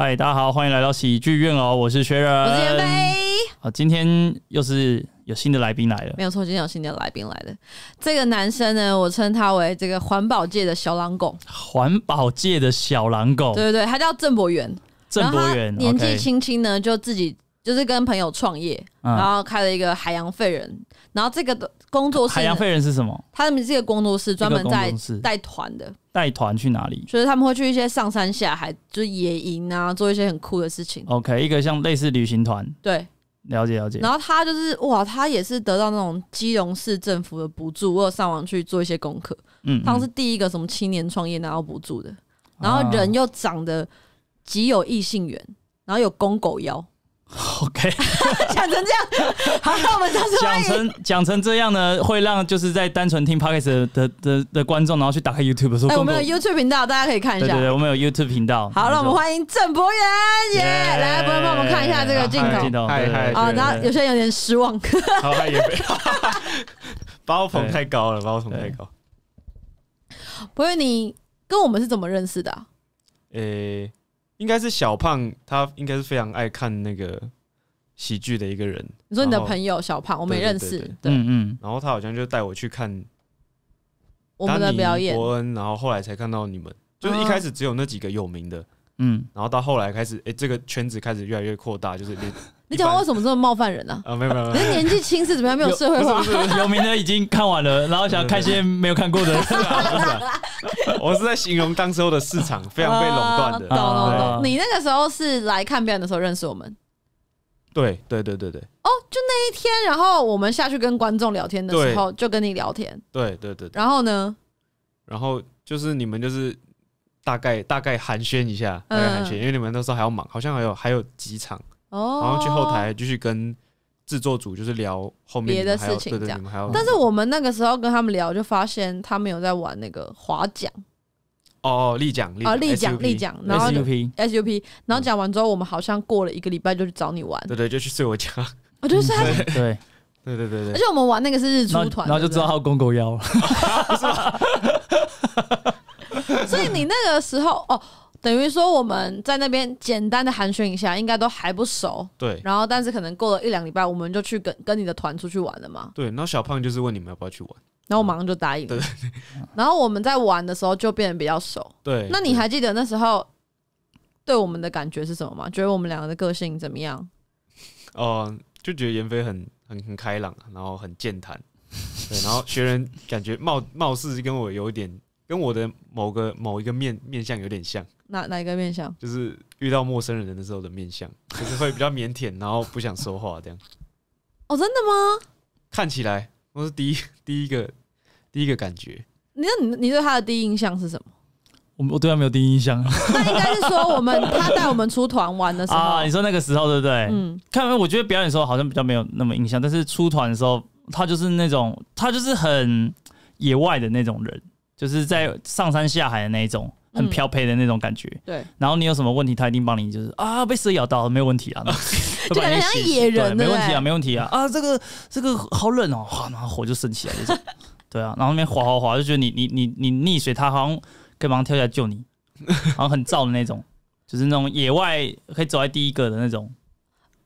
嗨，大家好，欢迎来到喜剧院哦！我是薛仁，我是严飞。好，今天又是有新的来宾来了，没有错，今天有新的来宾来了。这个男生呢，我称他为这个环保界的小狼狗。环保界的小狼狗，对对对，他叫郑博元，郑博元，年纪轻轻呢，就自己。就是跟朋友创业，然后开了一个海洋废人，然后这个的工作海洋废人是什么？他们这个工作室专门在带团的，带团去哪里？就是他们会去一些上山下海，就是野营啊，做一些很酷的事情。OK，一个像类似旅行团，对，了解了解。然后他就是哇，他也是得到那种基隆市政府的补助，我上网去做一些功课，嗯，他是第一个什么青年创业拿到补助的，然后人又长得极有异性缘，然后有公狗腰。OK，讲 成这样，好，那我们掌声欢讲成讲成这样呢，会让就是在单纯听 Podcast 的的的观众，然后去打开 YouTube。的时候，哎，我们有 YouTube 频道，大家可以看一下。对对，我们有 YouTube 频道。好，让我们欢迎郑博源。耶，来，博源帮我们看一下这个镜头。镜头，嗨嗨。啊，然后有些人有点失望。好，也把我捧太高了，把我捧太高。博源，你跟我们是怎么认识的？诶。应该是小胖，他应该是非常爱看那个喜剧的一个人。你说你的朋友小胖，我没认识。对，嗯嗯。然后他好像就带我去看我们的表演，然后后来才看到你们。就是一开始只有那几个有名的，嗯。然后到后来开始，哎，这个圈子开始越来越扩大，就是。你讲我为什么这么冒犯人呢？啊，没有没有，你是年纪轻是怎么样没有社会化？有名的已经看完了，然后想看些没有看过的。我是在形容当时的市场非常被垄断的。懂懂懂。你那个时候是来看表演的时候认识我们？对对对对对。哦，就那一天，然后我们下去跟观众聊天的时候，就跟你聊天。对对对。然后呢？然后就是你们就是大概大概寒暄一下，大概寒暄，因为你们那时候还要忙，好像还有还有几场。然后去后台继续跟制作组就是聊后面的事情，对对，你们还要。但是我们那个时候跟他们聊，就发现他们有在玩那个划桨。哦，立桨，啊，立桨，立桨，然后 SUP，SUP，然后讲完之后，我们好像过了一个礼拜就去找你玩，对对，就去睡我家。哦，就睡对对对对对，而且我们玩那个是日出团，然后就知道他公狗腰了。所以你那个时候哦。等于说我们在那边简单的寒暄一下，应该都还不熟。对。然后，但是可能过了一两礼拜，我们就去跟跟你的团出去玩了嘛。对。然后小胖就是问你们要不要去玩，然后我马上就答应。对对然后我们在玩的时候就变得比较熟。对。那你还记得那时候对我们的感觉是什么吗？觉得我们两个的个性怎么样？哦，就觉得严飞很很很开朗，然后很健谈，对，然后学人感觉貌貌似跟我有一点跟我的某个某一个面面相有点像。哪哪一个面相？就是遇到陌生人的时候的面相，就是会比较腼腆，然后不想说话这样。哦，真的吗？看起来我是第一第一个第一个感觉。你你你对他的第一印象是什么？我我对他没有第一印象。那应该是说我们他带我们出团玩的时候啊，你说那个时候对不对？嗯，看没我觉得表演的时候好像比较没有那么印象，但是出团的时候他就是那种他就是很野外的那种人，就是在上山下海的那一种。很飘配的那种感觉，对。然后你有什么问题，他一定帮你，就是啊，被蛇咬到没有问题啊，就感觉像野人没问题啊，没问题啊，啊，这个这个好冷哦，哗，然后火就升起来就是，对啊，然后后面哗哗哗，就觉得你你你你溺水，他好像可以马忙跳下来救你，好像很燥的那种，就是那种野外可以走在第一个的那种。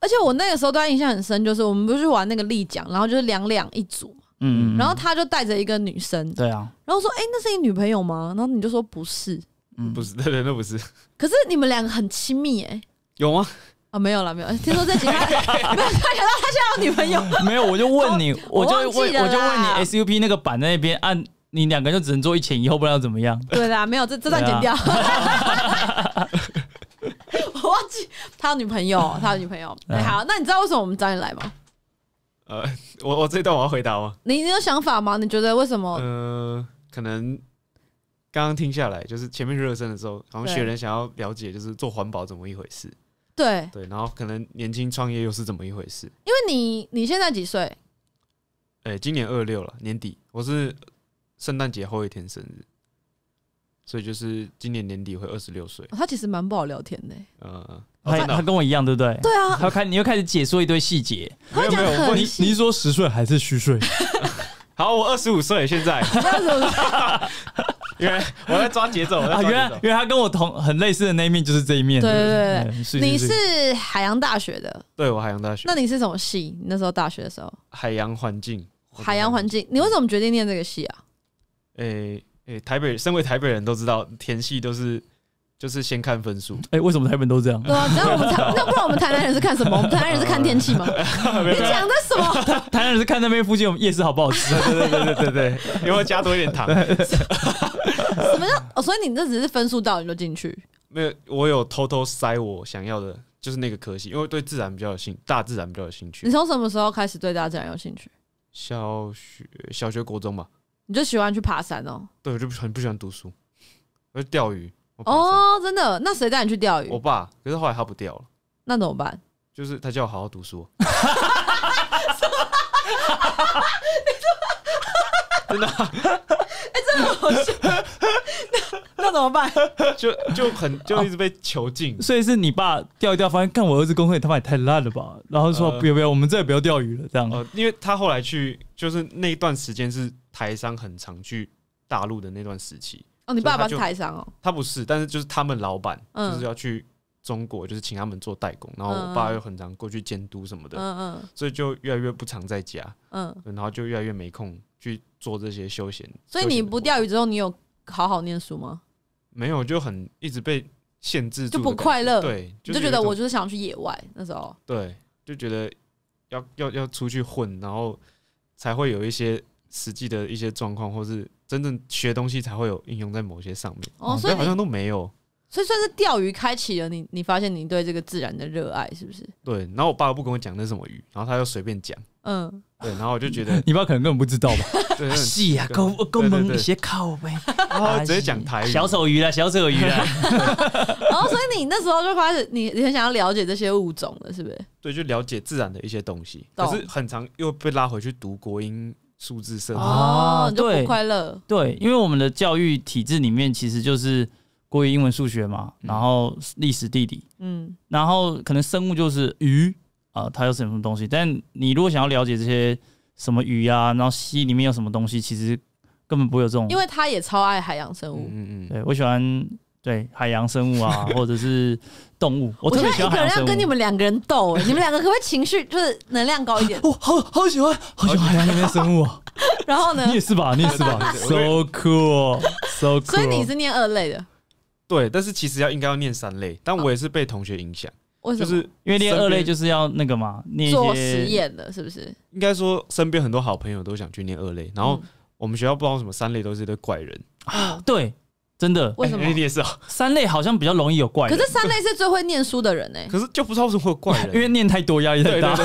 而且我那个时候对他印象很深，就是我们不是玩那个立江，然后就是两两一组嗯嗯，然后他就带着一个女生，对啊，然后说哎，那是你女朋友吗？然后你就说不是。嗯，不是，那 人那不是。可是你们两个很亲密哎，有吗？啊，没有了，没有。听说这节，没有想到他现在有女朋友。没有，我就问你，我就问，我就问你，S U P 那个板在那边按，你两个人就只能坐一前一后，不知道怎么样？对啦，没有，这这段剪掉。我忘记他有女朋友，他有女朋友。好，那你知道为什么我们找你来吗？呃，我我这段我要回答吗？你你有想法吗？你觉得为什么？呃，可能。刚刚听下来，就是前面热身的时候，好像学人想要了解就是做环保怎么一回事，对对，然后可能年轻创业又是怎么一回事？因为你你现在几岁？哎，今年二六了，年底我是圣诞节后一天生日，所以就是今年年底会二十六岁。他其实蛮不好聊天的，嗯，他他跟我一样，对不对？对啊，他开你又开始解说一堆细节，没有没有，你，你是说十岁还是虚岁？好，我二十五岁，现在。因为我在抓节奏啊，原来，原来他跟我同很类似的那一面就是这一面。对对对，你是海洋大学的？对，我海洋大学。那你是什么系？那时候大学的时候，海洋环境。海洋环境，你为什么决定念这个系啊？诶诶，台北，身为台北人都知道，填系都是就是先看分数。哎，为什么台北都这样？对啊，那我们台那不然我们台南人是看什么？我们台南人是看天气吗？你讲的什么？台南人是看那边附近我们夜市好不好吃？对对对对对对，有没有加多一点糖？什么叫？所以你这只是分数到你就进去？没有，我有偷偷塞我想要的，就是那个科系，因为对自然比较有兴，大自然比较有兴趣。你从什么时候开始对大自然有兴趣？小学、小学、国中吧。你就喜欢去爬山哦？对，我就很不喜欢读书，我就钓鱼。哦，真的？那谁带你去钓鱼？我爸。可是后来他不钓了，那怎么办？就是他叫我好好读书。真的，哎，真的好笑，那那怎么办？就就很就一直被囚禁。所以是你爸钓一钓，发现看我儿子功课他妈也太烂了吧？然后说不要不要，我们再也不要钓鱼了，这样。因为他后来去，就是那一段时间是台商很长去大陆的那段时期。哦，你爸爸台商哦？他不是，但是就是他们老板，嗯，就是要去。中国就是请他们做代工，然后我爸又很常过去监督什么的，嗯嗯，所以就越来越不常在家，嗯，然后就越来越没空去做这些休闲。所以你不钓鱼之后，你有好好念书吗？没有，就很一直被限制，就不快乐。对，就觉得我就是想去野外那时候，对，就觉得要要要出去混，然后才会有一些实际的一些状况，或是真正学东西，才会有应用在某些上面。哦，所以好像都没有。所以算是钓鱼开启了你，你发现你对这个自然的热爱是不是？对，然后我爸不跟我讲那什么鱼，然后他就随便讲，嗯，对，然后我就觉得 你爸可能根本不知道吧？是啊，够够懵，一些靠呗，直接讲台小丑鱼啦，小丑鱼啦，然 后所以你那时候就发现你，你很想要了解这些物种了，是不是？对，就了解自然的一些东西，可是很长又被拉回去读国音。数字社哦，对，快乐，对，因为我们的教育体制里面其实就是。过于英文、数学嘛，然后历史、地理，嗯，然后可能生物就是鱼啊，它有什么东西。但你如果想要了解这些什么鱼啊，然后溪里面有什么东西，其实根本不会有这种。因为他也超爱海洋生物，嗯嗯，对我喜欢对海洋生物啊，或者是动物，我特别喜欢海洋生物。要跟你们两个人斗，你们两个可不可以情绪就是能量高一点？我好好喜欢，好喜欢海洋里面生物。然后呢？你也是吧，你也是吧，so cool，so。cool。所以你是念二类的。对，但是其实要应该要念三类，但我也是被同学影响，就是因为念二类就是要那个嘛，做实验的，是不是？应该说身边很多好朋友都想去念二类，然后我们学校不知道什么三类都是一堆怪人啊，对。真的？为什么？你也是啊。三类好像比较容易有怪。可是三类是最会念书的人呢。可是就不知道为什么怪了，因为念太多，压力太大。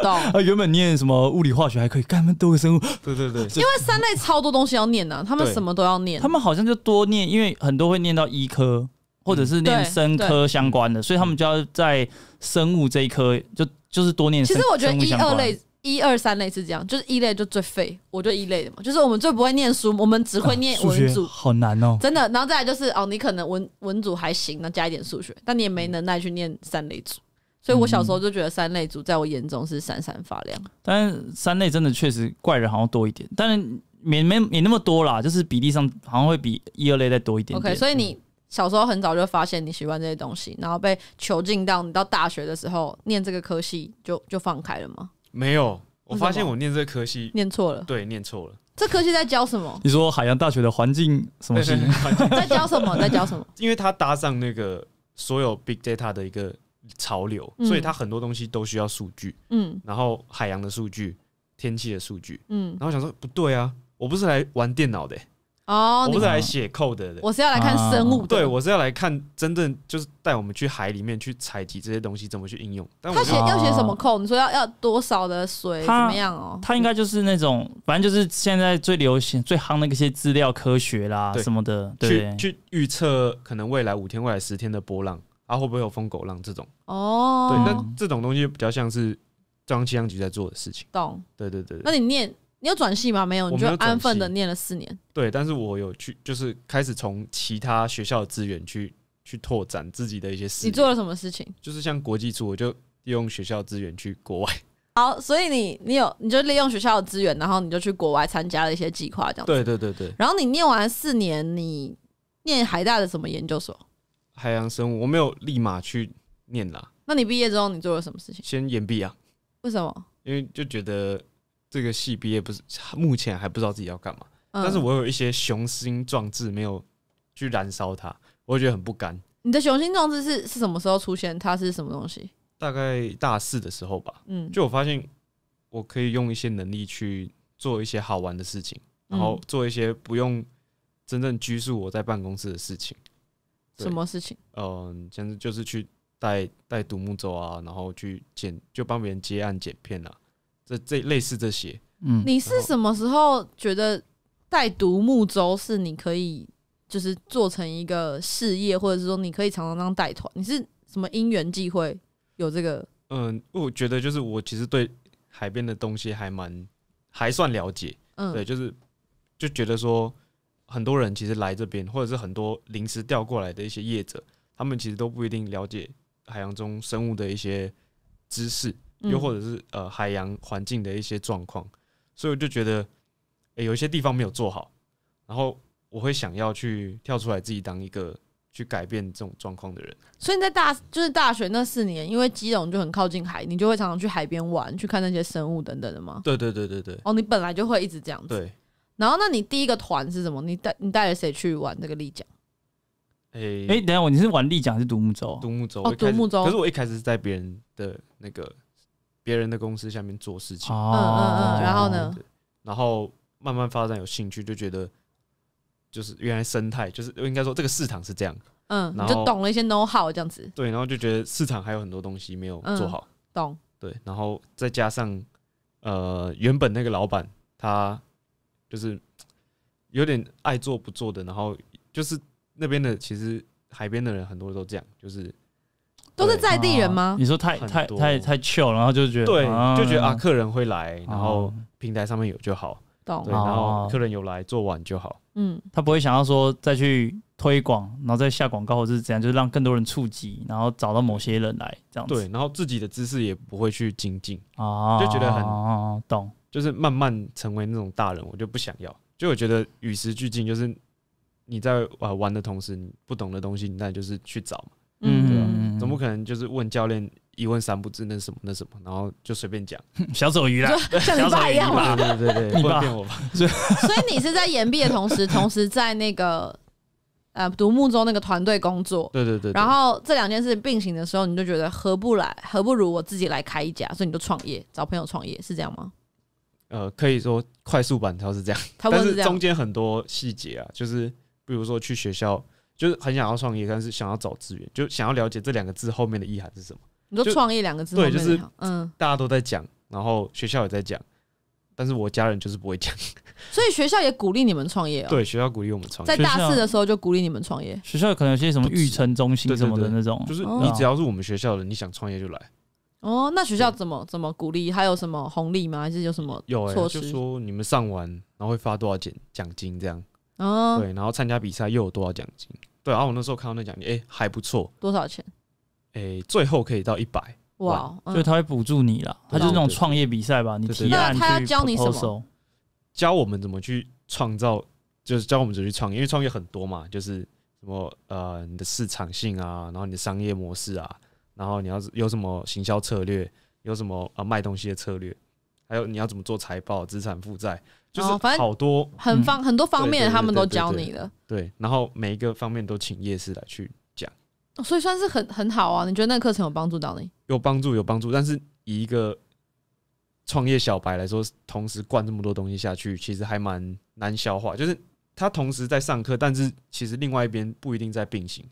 懂 啊，原本念什么物理、化学还可以，干们都个生物？对对对。因为三类超多东西要念啊，他们什么都要念。他们好像就多念，因为很多会念到医科，或者是念生科相关的，所以他们就要在生物这一科就就是多念。其实我觉得一、二类。一二三类是这样，就是一类就最废，我就得一类的嘛，就是我们最不会念书，我们只会念文主，好难哦，真的。然后再来就是哦，你可能文文组还行，那加一点数学，但你也没能耐去念三类组，所以我小时候就觉得三类组在我眼中是闪闪发亮。但三类真的确实怪人好像多一点，但是没没没那么多啦，就是比例上好像会比一二类再多一点。OK，所以你小时候很早就发现你喜欢这些东西，然后被囚禁到你到大学的时候念这个科系就就放开了吗？没有，我发现我念这科系念错了，对，念错了。这科系在教什么？你说海洋大学的环境什么系？在教什么？在教什么？因为它搭上那个所有 big data 的一个潮流，所以它很多东西都需要数据。嗯，然后海洋的数据，天气的数据，嗯，然后想说不对啊，我不是来玩电脑的。哦，我是来写 code 的，我是要来看生物。对，我是要来看真正就是带我们去海里面去采集这些东西，怎么去应用？但他写要写什么 code？你说要要多少的水？怎么样哦？他应该就是那种，反正就是现在最流行、最夯那些资料科学啦什么的，去去预测可能未来五天、未来十天的波浪，它会不会有疯狗浪这种？哦，对，那这种东西比较像是中央气象局在做的事情。懂。对对对。那你念。你有转系吗？没有，你就安分的念了四年。对，但是我有去，就是开始从其他学校的资源去去拓展自己的一些事情。你做了什么事情？就是像国际处，我就利用学校资源去国外。好，所以你你有你就利用学校的资源，然后你就去国外参加了一些计划，这样。对对对对。然后你念完四年，你念海大的什么研究所？海洋生物，我没有立马去念啦。那你毕业之后，你做了什么事情？先研毕啊。为什么？因为就觉得。这个系毕业不是目前还不知道自己要干嘛，但是我有一些雄心壮志没有去燃烧它，我觉得很不甘。你的雄心壮志是是什么时候出现？它是什么东西？大概大四的时候吧。嗯，就我发现我可以用一些能力去做一些好玩的事情，然后做一些不用真正拘束我在办公室的事情。什么事情？嗯，简直就是去带带独木舟啊，然后去剪，就帮别人接案剪片啊。这这类似这些，嗯，你是什么时候觉得带独木舟是你可以就是做成一个事业，或者是说你可以常常当带团？你是什么因缘际会有这个？嗯，我觉得就是我其实对海边的东西还蛮还算了解，嗯，对，就是就觉得说很多人其实来这边，或者是很多临时调过来的一些业者，他们其实都不一定了解海洋中生物的一些知识。又或者是呃海洋环境的一些状况，所以我就觉得有一些地方没有做好，然后我会想要去跳出来，自己当一个去改变这种状况的人。所以你在大就是大学那四年，因为基隆就很靠近海，你就会常常去海边玩，去看那些生物等等的吗？对对对对对。哦，你本来就会一直这样子。对。然后，那你第一个团是什么？你带你带了谁去玩那个丽江？哎哎，等下我你是玩丽江还是独木舟？独木舟哦，独木舟。可是我一开始是在别人的那个。别人的公司下面做事情，嗯嗯嗯，然后呢？然后慢慢发展有兴趣，就觉得就是原来生态就是应该说这个市场是这样，嗯，然后懂了一些 know how 这样子，对，然后就觉得市场还有很多东西没有做好，懂，对，然后再加上呃，原本那个老板他就是有点爱做不做的，然后就是那边的其实海边的人很多都这样，就是。都是在地人吗？你说太太太太俏，然后就觉得对，就觉得啊，客人会来，然后平台上面有就好，懂。然后客人有来做完就好，嗯。他不会想要说再去推广，然后再下广告或者怎样，就是让更多人触及，然后找到某些人来这样。对，然后自己的知识也不会去精进，就觉得很懂，就是慢慢成为那种大人，我就不想要。就我觉得与时俱进，就是你在玩玩的同时，你不懂的东西，那就是去找嘛，嗯。总不可能？就是问教练一问三不知，那什么那什么，然后就随便讲 小丑鱼啦，像你爸一样嘛。对对对，你爸骗我吧？所以所以你是在岩壁的同时，同时在那个呃独木舟那个团队工作。对对对。然后这两件事并行的时候，你就觉得何不来何不如我自己来开一家，所以你就创业，找朋友创业，是这样吗？呃，可以说快速版它是这样，但是中间很多细节啊，就是比如说去学校。就是很想要创业，但是想要找资源，就想要了解这两个字后面的意涵是什么。你说“创业”两个字，对，就是嗯，大家都在讲，然后学校也在讲，但是我家人就是不会讲。所以学校也鼓励你们创业哦。对，学校鼓励我们创，业，在大四的时候就鼓励你们创业。学校可能有些什么育成中心什么的那种，就是你只要是我们学校的，你想创业就来。哦，那学校怎么怎么鼓励？还有什么红利吗？还是有什么有？就说你们上完，然后会发多少钱奖金这样？哦，对，然后参加比赛又有多少奖金？对，然后我那时候看到那奖金，哎，还不错。多少钱？哎，最后可以到一百。哇，就以他会补助你了，他就是那种创业比赛吧？你提案他教你什么？教我们怎么去创造，就是教我们怎么去创，因为创业很多嘛，就是什么呃，你的市场性啊，然后你的商业模式啊，然后你要有什么行销策略，有什么呃卖东西的策略，还有你要怎么做财报、资产负债。就是反正好多很方很多方面，他们都教你的。对，然后每一个方面都请夜市来去讲，所以算是很很好啊。你觉得那个课程有帮助到你？有帮助，有帮助。但是以一个创业小白来说，同时灌这么多东西下去，其实还蛮难消化。就是他同时在上课，但是其实另外一边不一定在并行。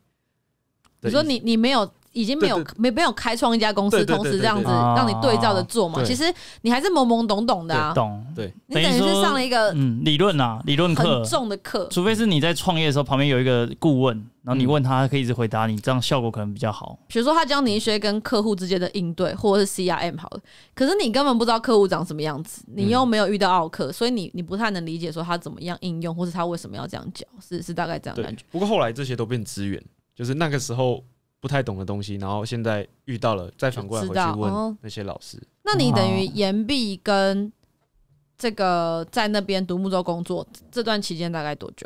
你说你你没有？已经没有没没有开创一家公司，同时这样子让你对照的做嘛？其实你还是懵懵懂懂的啊。懂，对你等于是上了一个理论啊，理论课重的课。除非是你在创业的时候旁边有一个顾问，然后你问他可以一直回答你，这样效果可能比较好。比如说他教你一些跟客户之间的应对，或者是 C R M 好了。可是你根本不知道客户长什么样子，你又没有遇到奥客，所以你你不太能理解说他怎么样应用，或是他为什么要这样讲，是是大概这样感觉。不过后来这些都变资源，就是那个时候。不太懂的东西，然后现在遇到了，再反过来回去问那些老师。那你等于岩壁跟这个在那边独木舟工作这段期间大概多久？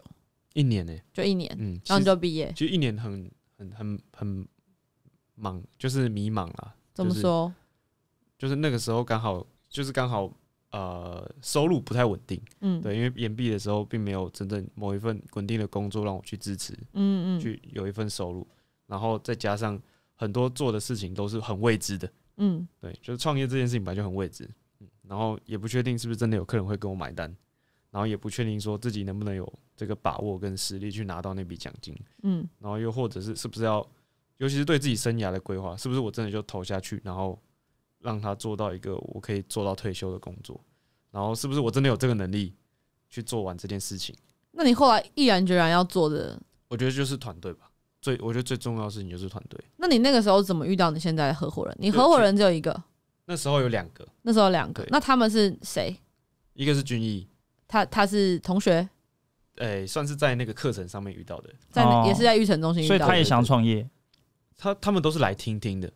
一年呢？就一年。嗯，然后你就毕业，就一年，很很很很忙，就是迷茫啦。怎么说？就是那个时候刚好，就是刚好呃，收入不太稳定。嗯，对，因为延毕的时候并没有真正某一份稳定的工作让我去支持。嗯嗯，去有一份收入。然后再加上很多做的事情都是很未知的，嗯，对，就是创业这件事情本来就很未知，嗯，然后也不确定是不是真的有客人会跟我买单，然后也不确定说自己能不能有这个把握跟实力去拿到那笔奖金，嗯，然后又或者是是不是要，尤其是对自己生涯的规划，是不是我真的就投下去，然后让他做到一个我可以做到退休的工作，然后是不是我真的有这个能力去做完这件事情？那你后来毅然决然要做的，我觉得就是团队吧。最我觉得最重要的事情就是团队。那你那个时候怎么遇到你现在的合伙人？你合伙人只有一个？那时候有两个。那时候两个。那他们是谁？一个是俊逸，他他是同学，哎，算是在那个课程上面遇到的，在也是在育成中心遇到，所以他也想创业。他他们都是来听听的。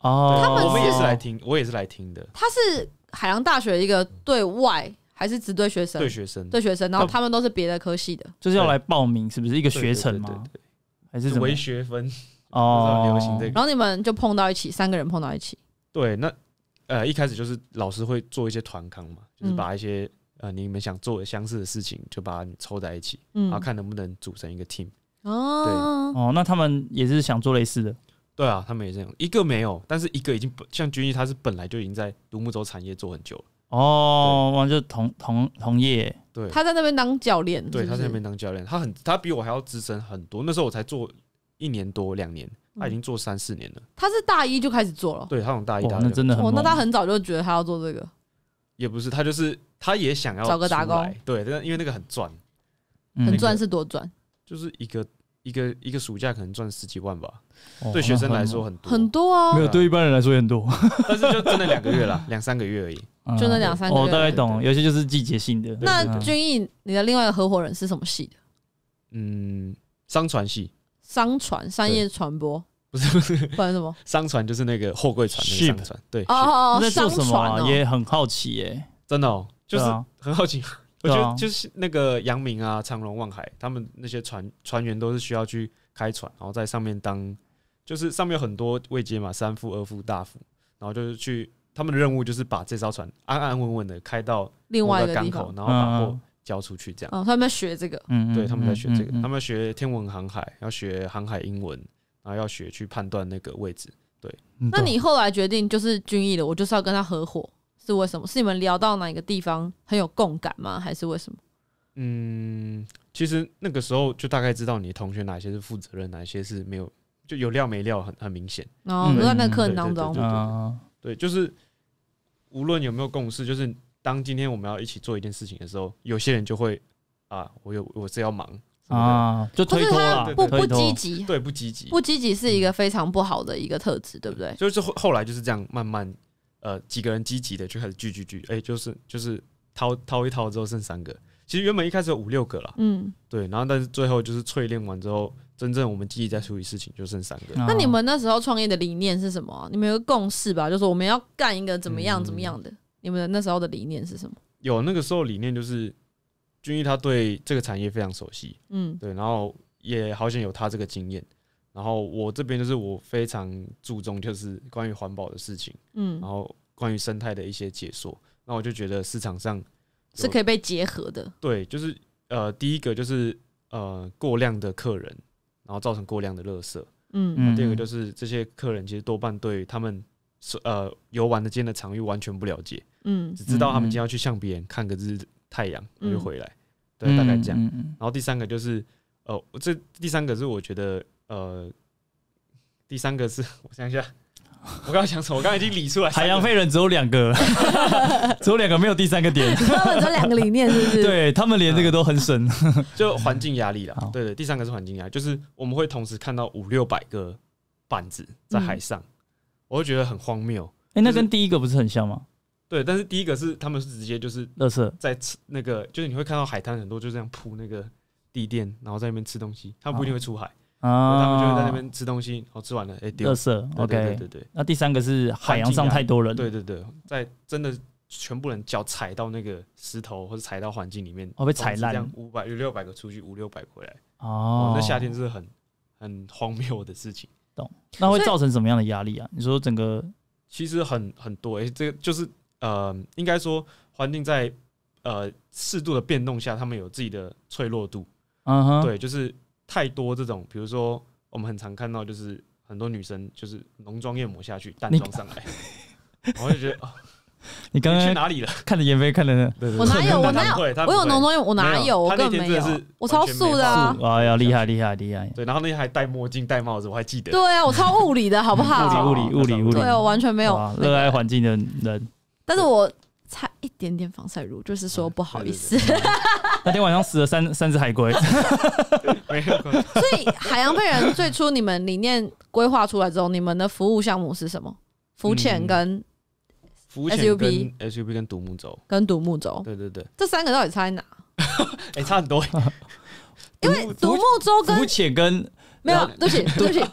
哦，我们也是来听，我也是来听的。他是海洋大学一个对外还是只对学生？对学生，对学生。然后他们都是别的科系的，就是要来报名，是不是一个学程吗？还是唯学分哦，流行这个。然后你们就碰到一起，三个人碰到一起。对，那呃，一开始就是老师会做一些团康嘛，就是把一些呃你们想做的相似的事情，就把你抽在一起，然后看能不能组成一个 team。哦，对哦，那他们也是想做类似的。对啊，他们也这样，一个没有，但是一个已经像军艺，他是本来就已经在独木舟产业做很久了。哦，就同同同业，对，他在那边当教练，对，他在那边当教练，他很，他比我还要资深很多。那时候我才做一年多两年，他已经做三四年了。他是大一就开始做了，对他从大一、大二，那真的很，那他很早就觉得他要做这个，也不是，他就是他也想要找个打工，对，因为那个很赚，很赚是多赚，就是一个一个一个暑假可能赚十几万吧，对学生来说很多很多啊，没有对一般人来说也很多，但是就真的两个月了，两三个月而已。就那两三个，我大概懂，有些就是季节性的。那君毅，你的另外一个合伙人是什么系的？嗯，商船系。商船，商业传播？不是，不是，不然什么？商船就是那个货柜船，那个商船。对哦，哦哦，那做什么？也很好奇耶，真的哦，就是很好奇。我觉得就是那个杨明啊、长荣、望海，他们那些船船员都是需要去开船，然后在上面当，就是上面有很多位阶嘛，三副、二副、大副，然后就是去。他们的任务就是把这艘船安安稳稳的开到另外一个港口，然后把货交出去。这样哦，他们在学这个，嗯对，他们在学这个，他们学天文航海，要学航海英文，然后要学去判断那个位置。对，那你后来决定就是军艺的，我就是要跟他合伙，是为什么？是你们聊到哪一个地方很有共感吗？还是为什么？嗯，其实那个时候就大概知道你的同学哪些是负责任，哪些是没有，就有料没料很很明显。哦，在那课当中啊。对，就是无论有没有共识，就是当今天我们要一起做一件事情的时候，有些人就会啊，我有我是要忙啊，就推脱了，不不积极，对，不积极，不积极是一个非常不好的一个特质，对不对？就是后后来就是这样慢慢呃几个人积极的就开始聚聚聚，哎，就是就是掏掏一掏之后剩三个，其实原本一开始有五六个了，嗯，对，然后但是最后就是淬炼完之后。真正我们自己在处理事情，就剩三个。那你们那时候创业的理念是什么？你们有个共识吧，就是我们要干一个怎么样怎么样的。你们那时候的理念是什么？有那个时候理念就是，君毅他对这个产业非常熟悉，嗯，对，然后也好想有他这个经验。然后我这边就是我非常注重就是关于环保的事情，嗯，然后关于生态的一些解说。那我就觉得市场上是可以被结合的。对，就是呃，第一个就是呃，过量的客人。然后造成过量的热射。嗯第二个就是这些客人其实多半对他们呃游玩的间的场域完全不了解。嗯。只知道他们今天要去向别人看个日太阳就回来，对，大概这样。然后第三个就是呃，这第三个是我觉得呃，第三个是 我想一下。我刚刚想什么？我刚刚已经理出来，海洋废人只有两个，只有两个，没有第三个点。只有两个理念，是不是？对他们连这个都很深，就环境压力了。对对，第三个是环境压，力，就是我们会同时看到五六百个板子在海上，我会觉得很荒谬。哎，那跟第一个不是很像吗？对，但是第一个是他们是直接就是那是，在吃那个，就是你会看到海滩很多就这样铺那个地垫，然后在那边吃东西，他们不一定会出海。啊！他们就会在那边吃东西，哦，吃完了，哎，特色，OK，对对对。那第三个是海洋上太多人，对对对，在真的全部人脚踩到那个石头或者踩到环境里面，哦，被踩烂。这样五百有六百个出去，五六百回来。哦，那夏天是很很荒谬的事情。懂。那会造成什么样的压力啊？你说整个其实很很多，哎，这个就是呃，应该说环境在呃适度的变动下，他们有自己的脆弱度。嗯哼。对，就是。太多这种，比如说我们很常看到，就是很多女生就是浓妆艳抹下去，淡妆上来，我就觉得啊，你刚刚去哪里了？看着严飞，看着呢。我哪有 我哪有？我有浓妆，我哪有？我更没有。我超素的啊！啊，要厉害厉害厉害！对，然后那天还戴墨镜戴帽子，我还记得。对啊，我超物理的好不好？物理物理物理，对我完全没有热爱环境的人，但是我。差一点点防晒乳，就是说不好意思。那天晚上死了三三只海龟，没有。所以海洋被人最初你们理念规划出来之后，你们的服务项目是什么？浮潜跟浮潜跟 SUP 跟独木舟，跟独木舟。对对对，这三个到底差在哪？哎，差很多。因为独木舟跟浮潜跟没有，对不起，对不起。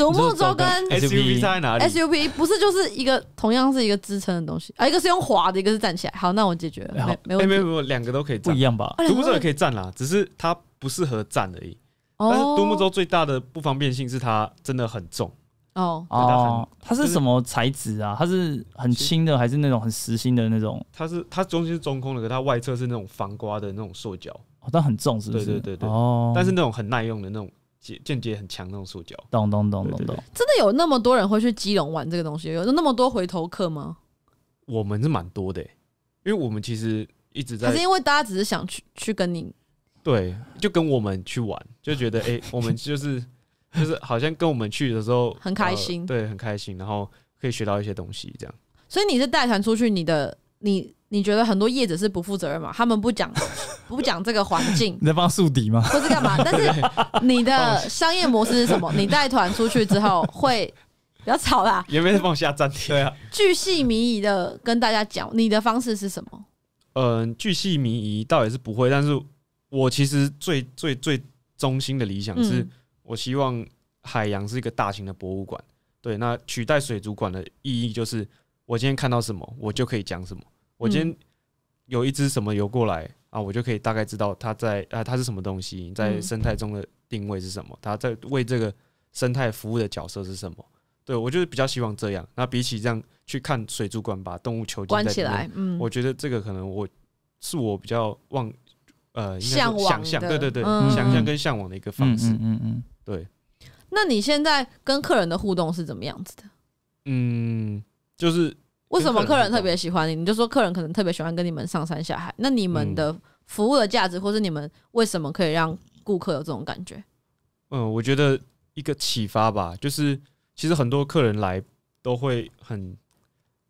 独木舟跟 SUV 在哪里？SUV 不是就是一个，同样是一个支撑的东西，啊，一个是用滑的，一个是站起来。好，那我解决了，没没有，两个都可以，站，不一样吧？独木舟也可以站啦，只是它不适合站而已。但是独木舟最大的不方便性是它真的很重。哦。啊。它是什么材质啊？它是很轻的，还是那种很实心的那种？它是它中间是中空的，可它外侧是那种防刮的那种塑胶。哦。但很重，是不是？对对对对。哦。但是那种很耐用的那种。间接很强那种塑角，懂懂懂懂懂，真的有那么多人会去基隆玩这个东西？有那么多回头客吗？我们是蛮多的，因为我们其实一直在，可是因为大家只是想去去跟你，对，就跟我们去玩，就觉得哎，我们就是就是好像跟我们去的时候很开心，对，很开心，然后可以学到一些东西，这样。所以你是带团出去，你的你。你觉得很多业者是不负责任嘛？他们不讲 不讲这个环境，你在帮树敌吗？不是干嘛？但是你的商业模式是什么？你带团出去之后会不要吵啦。有没有帮我下暂停？对啊，巨细靡遗的跟大家讲，你的方式是什么？嗯，巨细靡遗倒也是不会，但是我其实最最最中心的理想是，我希望海洋是一个大型的博物馆。对，那取代水族馆的意义就是，我今天看到什么，我就可以讲什么。我今天有一只什么游过来啊，我就可以大概知道它在啊，它是什么东西，在生态中的定位是什么，它在为这个生态服务的角色是什么？对我就是比较希望这样。那比起这样去看水族馆，把动物囚禁起来，嗯，我觉得这个可能我是我比较望呃向往，对对对，想象跟向往的一个方式，嗯嗯，对。那你现在跟客人的互动是怎么样子的？嗯，就是。为什么客人特别喜欢你？你就说客人可能特别喜欢跟你们上山下海，那你们的服务的价值，或是你们为什么可以让顾客有这种感觉？嗯，我觉得一个启发吧，就是其实很多客人来都会很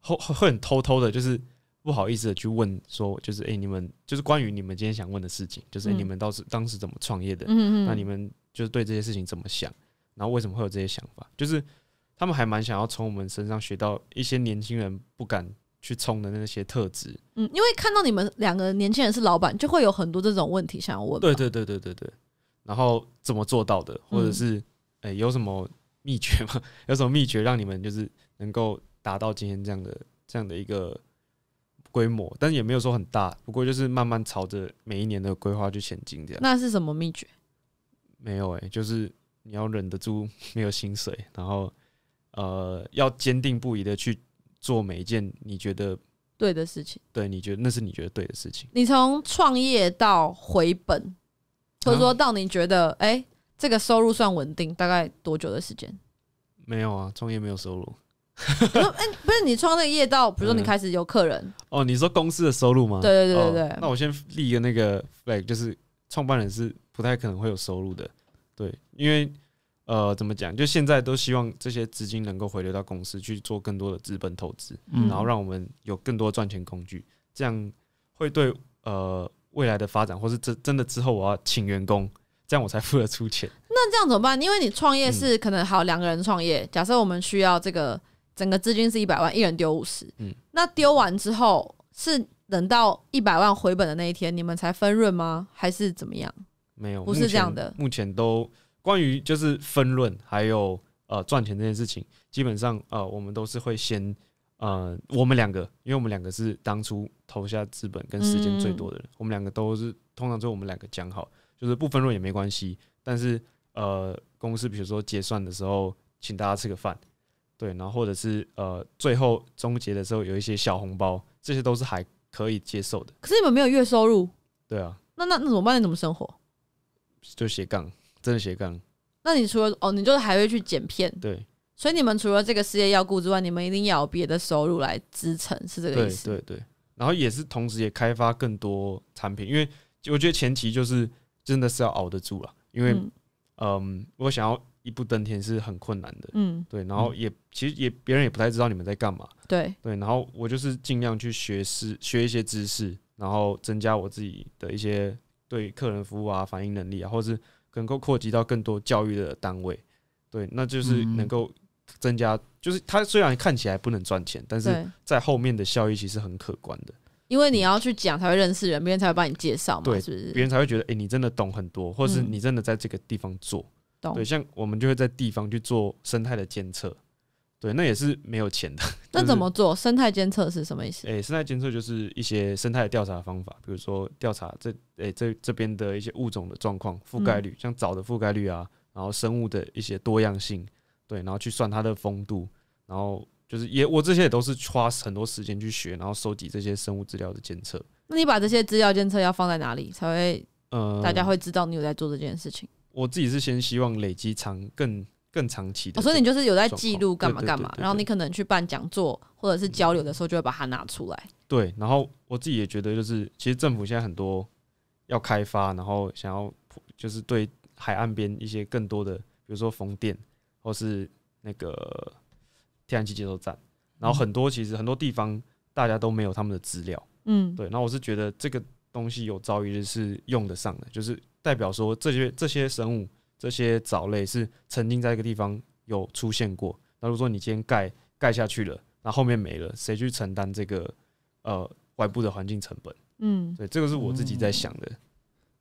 会会很偷偷的，就是不好意思的去问说，就是哎，你们就是关于你们今天想问的事情，就是你们当时当时怎么创业的？嗯嗯，那你们就是对这些事情怎么想？然后为什么会有这些想法？就是。他们还蛮想要从我们身上学到一些年轻人不敢去冲的那些特质。嗯，因为看到你们两个年轻人是老板，就会有很多这种问题想要问。对对对对对对。然后怎么做到的？或者是诶，有什么秘诀吗？有什么秘诀让你们就是能够达到今天这样的这样的一个规模？但也没有说很大，不过就是慢慢朝着每一年的规划去前进这样。那是什么秘诀？没有诶，就是你要忍得住没有薪水，然后。呃，要坚定不移的去做每一件你觉得对的事情。对，你觉得那是你觉得对的事情。你从创业到回本，或者说到你觉得哎，这个收入算稳定，大概多久的时间？没有啊，创业没有收入。哎，不是你创那个业到，比如说你开始有客人。哦，你说公司的收入吗？对对对对对。那我先立一个那个 flag，就是创办人是不太可能会有收入的。对，因为。呃，怎么讲？就现在都希望这些资金能够回流到公司去做更多的资本投资，然后让我们有更多赚钱工具，这样会对呃未来的发展，或是真真的之后我要请员工，这样我才付得出钱。那这样怎么办？因为你创业是可能好两个人创业，假设我们需要这个整个资金是一百万，一人丢五十，嗯，那丢完之后是等到一百万回本的那一天你们才分润吗？还是怎么样？没有，不是这样的，目前都。关于就是分润还有呃赚钱这件事情，基本上呃我们都是会先呃我们两个，因为我们两个是当初投下资本跟时间最多的人，我们两个都是通常就我们两个讲好，就是不分润也没关系，但是呃公司比如说结算的时候请大家吃个饭，对，然后或者是呃最后终结的时候有一些小红包，这些都是还可以接受的。可是你们没有月收入，对啊，那那那怎么办？你怎么生活？就斜杠。真的斜杠，那你除了哦，你就还会去剪片，对，所以你们除了这个事业要顾之外，你们一定要有别的收入来支撑，是这个意思，对对。然后也是同时，也开发更多产品，因为我觉得前期就是真的是要熬得住了，因为嗯，我想要一步登天是很困难的，嗯，对。然后也其实也别人也不太知道你们在干嘛，对对。然后我就是尽量去学知学一些知识，然后增加我自己的一些对客人服务啊、反应能力啊，或者是。能够扩及到更多教育的单位，对，那就是能够增加，就是它虽然看起来不能赚钱，但是在后面的效益其实很可观的。因为你要去讲才会认识人，别人才会帮你介绍嘛，是不是？别人才会觉得，哎，你真的懂很多，或是你真的在这个地方做，对，像我们就会在地方去做生态的监测。对，那也是没有钱的。那怎么做生态监测是什么意思？诶，生态监测就是一些生态调查方法，比如说调查这诶，这这边的一些物种的状况、覆盖率，像藻的覆盖率啊，然后生物的一些多样性，对，然后去算它的风度，然后就是也我这些也都是花很多时间去学，然后收集这些生物资料的监测。那你把这些资料监测要放在哪里，才会呃大家会知道你有在做这件事情？我自己是先希望累积长更。更长期的，所以你就是有在记录干嘛干嘛，然后你可能去办讲座或者是交流的时候，就会把它拿出来。对，然后我自己也觉得，就是其实政府现在很多要开发，然后想要就是对海岸边一些更多的，比如说风电或是那个天然气接收站，然后很多其实很多地方大家都没有他们的资料。嗯，对。然后我是觉得这个东西有朝一日是用得上的，就是代表说这些这些生物。这些藻类是曾经在一个地方有出现过。那如果说你今天盖盖下去了，那后面没了，谁去承担这个呃外部的环境成本？嗯，对，这个是我自己在想的。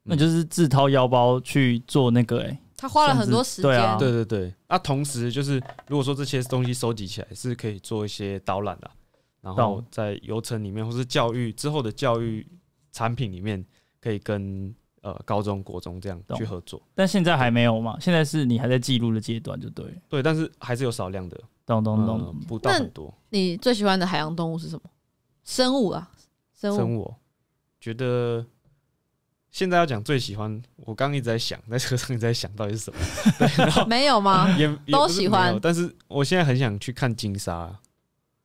那就是自掏腰包去做那个。他花了很多时间。对啊，对对对。那同时就是，如果说这些东西收集起来是可以做一些导览的，然后在游程里面或是教育之后的教育产品里面可以跟。呃，高中、国中这样去合作，但现在还没有嘛？现在是你还在记录的阶段，就对。对，但是还是有少量的，咚咚咚，不到很多。你最喜欢的海洋动物是什么？生物啊，生物。生物，觉得现在要讲最喜欢，我刚一直在想，在车上一直在想，到底是什么？没有吗？也都喜欢，但是我现在很想去看金沙。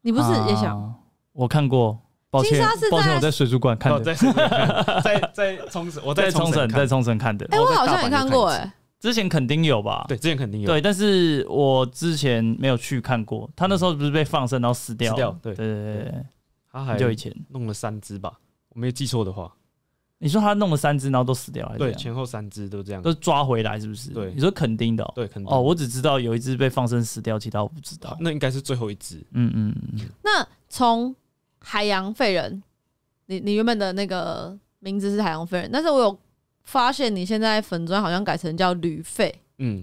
你不是也想？我看过。抱歉，是歉，我在水族馆看的，在 在冲绳，我在冲绳，在冲绳看的。哎，我好像也看过，哎，之前肯定有吧？对，之前肯定有。对，但是我之前没有去看过。他那时候不是被放生，然后死掉。死掉，对对对对他还就以前弄了三只吧，我没记错的话。你说他弄了三只，然后都死掉了？对，前后三只都这样，都抓回来是不是？对，你说肯定的，对，哦，我只知道有一只被放生死掉，其他我不知道。那应该是最后一只。嗯嗯嗯。那从海洋废人，你你原本的那个名字是海洋废人，但是我有发现你现在粉钻好像改成叫旅废，嗯，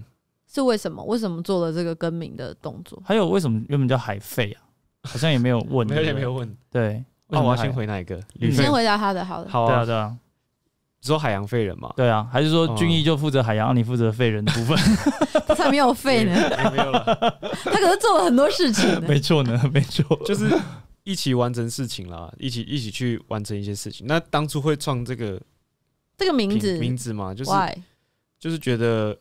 是为什么？为什么做了这个更名的动作？还有为什么原本叫海废啊？好像也没有问，没 有也没有问。对，那我要先回那一个，你先回答他的，好的，好啊，对啊，说海洋废人嘛，对啊，还是说俊逸就负责海洋，你负责废人的部分？他才没有废呢，没有了，他可是做了很多事情，没错呢，没错，就是。一起完成事情啦，一起一起去完成一些事情。那当初会创这个这个名字名字嘛，就是就是觉得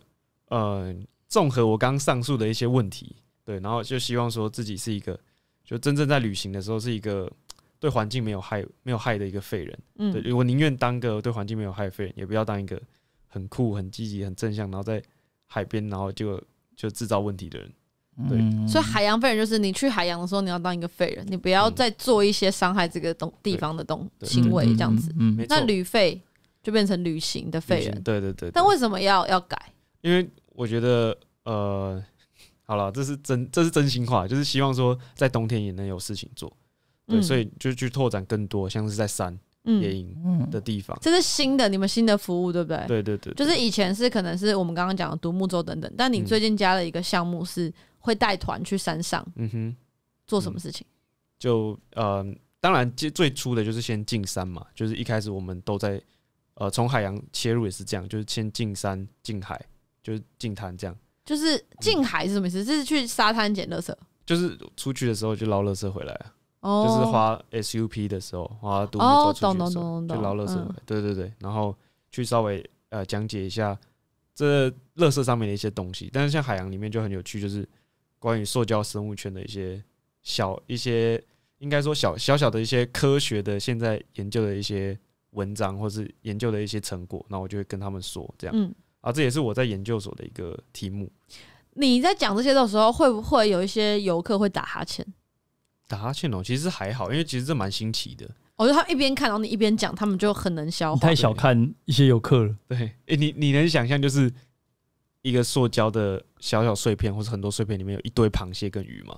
呃，综合我刚上述的一些问题，对，然后就希望说自己是一个，就真正在旅行的时候是一个 对环境没有害没有害的一个废人。嗯，我宁愿当个对环境没有害废人，也不要当一个很酷、很积极、很正向，然后在海边然后就就制造问题的人。对，所以海洋废人就是你去海洋的时候，你要当一个废人，你不要再做一些伤害这个东地方的东行为，这样子。嗯，那旅费就变成旅行的废人。对对对。但为什么要要改？因为我觉得，呃，好了，这是真，这是真心话，就是希望说在冬天也能有事情做。对，所以就去拓展更多，像是在山野营的地方。这是新的，你们新的服务，对不对？对对对。就是以前是可能是我们刚刚讲的独木舟等等，但你最近加了一个项目是。会带团去山上，嗯哼，做什么事情？就呃，当然最最初的就是先进山嘛，就是一开始我们都在呃从海洋切入也是这样，就是先进山、进海，就是进滩这样。就是进海是什么意思？是去沙滩捡垃圾？就是出去的时候就捞垃圾回来哦，就是花 S U P 的时候花独木舟出去的时候去捞垃圾，对对对，然后去稍微呃讲解一下这垃圾上面的一些东西。但是像海洋里面就很有趣，就是。关于塑胶生物圈的一些小一些，应该说小小小的一些科学的，现在研究的一些文章或是研究的一些成果，那我就会跟他们说这样。嗯，啊，这也是我在研究所的一个题目。你在讲这些的时候，会不会有一些游客会打哈欠？打哈欠哦，其实还好，因为其实这蛮新奇的。我觉得他一边看到你一边讲，他们就很能消化。太小看一些游客了，对，哎，你你能想象就是。一个塑胶的小小碎片，或是很多碎片里面有一堆螃蟹跟鱼吗？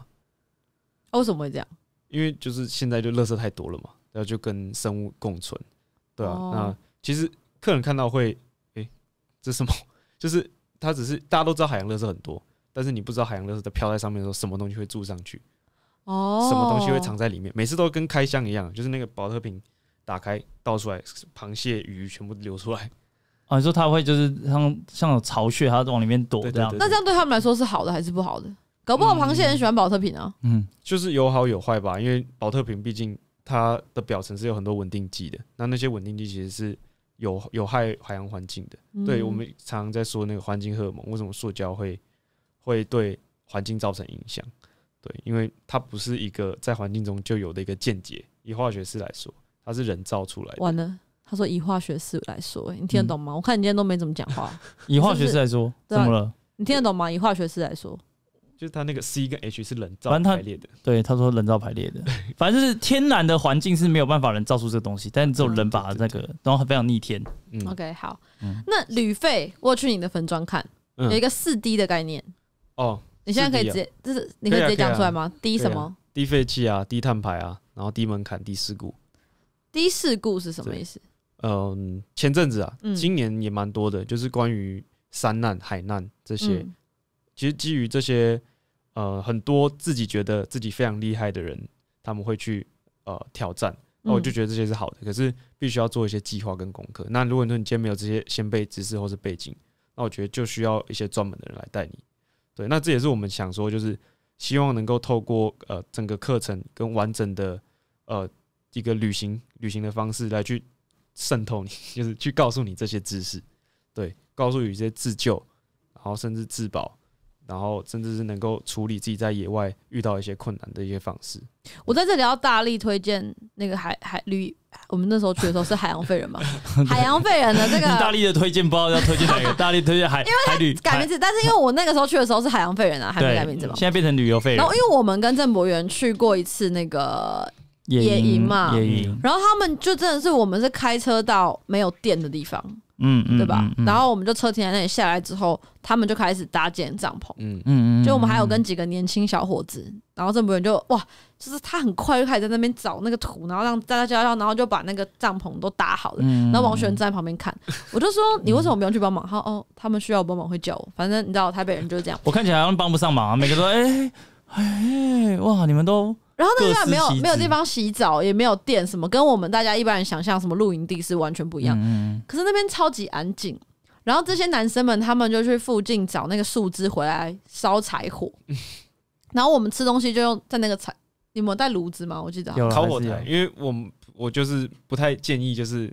为什么会这样？因为就是现在就垃圾太多了嘛，然后就跟生物共存，对啊。那其实客人看到会，哎，这什么？就是他只是大家都知道海洋垃圾很多，但是你不知道海洋垃圾在漂在上面的时候，什么东西会住上去？哦，什么东西会藏在里面？每次都跟开箱一样，就是那个保特瓶打开倒出来，螃蟹鱼全部流出来。啊，你说他会就是像像巢穴，他往里面躲这样。那这样对他们来说是好的还是不好的？搞不好螃蟹很喜欢保特瓶啊。嗯，就是有好有坏吧，因为保特瓶毕竟它的表层是有很多稳定剂的，那那些稳定剂其实是有有害海洋环境的。对我们常常在说那个环境荷蒙，为什么塑胶会会对环境造成影响？对，因为它不是一个在环境中就有的一个间接。以化学式来说，它是人造出来的。完了。他说以化学式来说，你听得懂吗？我看你今天都没怎么讲话。以化学式来说，怎么了？你听得懂吗？以化学式来说，就是他那个 C 跟 H 是人造排列的。对，他说人造排列的，反正就是天然的环境是没有办法人造出这个东西，但只有人把那个，然后非常逆天。OK，好，那铝废我去你的粉砖看，有一个四 D 的概念。哦，你现在可以直接，就是你可以直接讲出来吗？低什么？低废气啊，低碳排啊，然后低门槛，低事故。低事故是什么意思？嗯，前阵子啊，今年也蛮多的，就是关于山难、海难这些。其实基于这些，呃，很多自己觉得自己非常厉害的人，他们会去呃挑战。那我就觉得这些是好的，可是必须要做一些计划跟功课。那如果你今天没有这些先辈知识或是背景，那我觉得就需要一些专门的人来带你。对，那这也是我们想说，就是希望能够透过呃整个课程跟完整的呃一个旅行旅行的方式来去。渗透你，就是去告诉你这些知识，对，告诉你一些自救，然后甚至自保，然后甚至是能够处理自己在野外遇到一些困难的一些方式。我在这里要大力推荐那个海海旅，我们那时候去的时候是海洋废人嘛，海洋废人的这个大力的推荐，不知道要推荐哪个？大力推荐海，因为改名字，但是因为我那个时候去的时候是海洋废人啊，还没改名字嘛，现在变成旅游废人。然后因为我们跟郑博元去过一次那个。野营嘛，然后他们就真的是我们是开车到没有电的地方，嗯，对吧？然后我们就车停在那里，下来之后，他们就开始搭建帐篷，嗯嗯，嗯。就我们还有跟几个年轻小伙子，然后这部分就哇，就是他很快就开始在那边找那个土，然后让大家教然后就把那个帐篷都搭好了。然后王璇站在旁边看，我就说你为什么不用去帮忙？他说哦，他们需要帮忙会叫我，反正你知道台北人就是这样。我看起来好像帮不上忙，每个都哎哎哇，你们都。然后那边没有没有地方洗澡，也没有电，什么跟我们大家一般人想象什么露营地是完全不一样。可是那边超级安静。然后这些男生们，他们就去附近找那个树枝回来烧柴火。然后我们吃东西就用在那个柴，你们有带炉子吗？我记得有烤火台，因为我们我就是不太建议，就是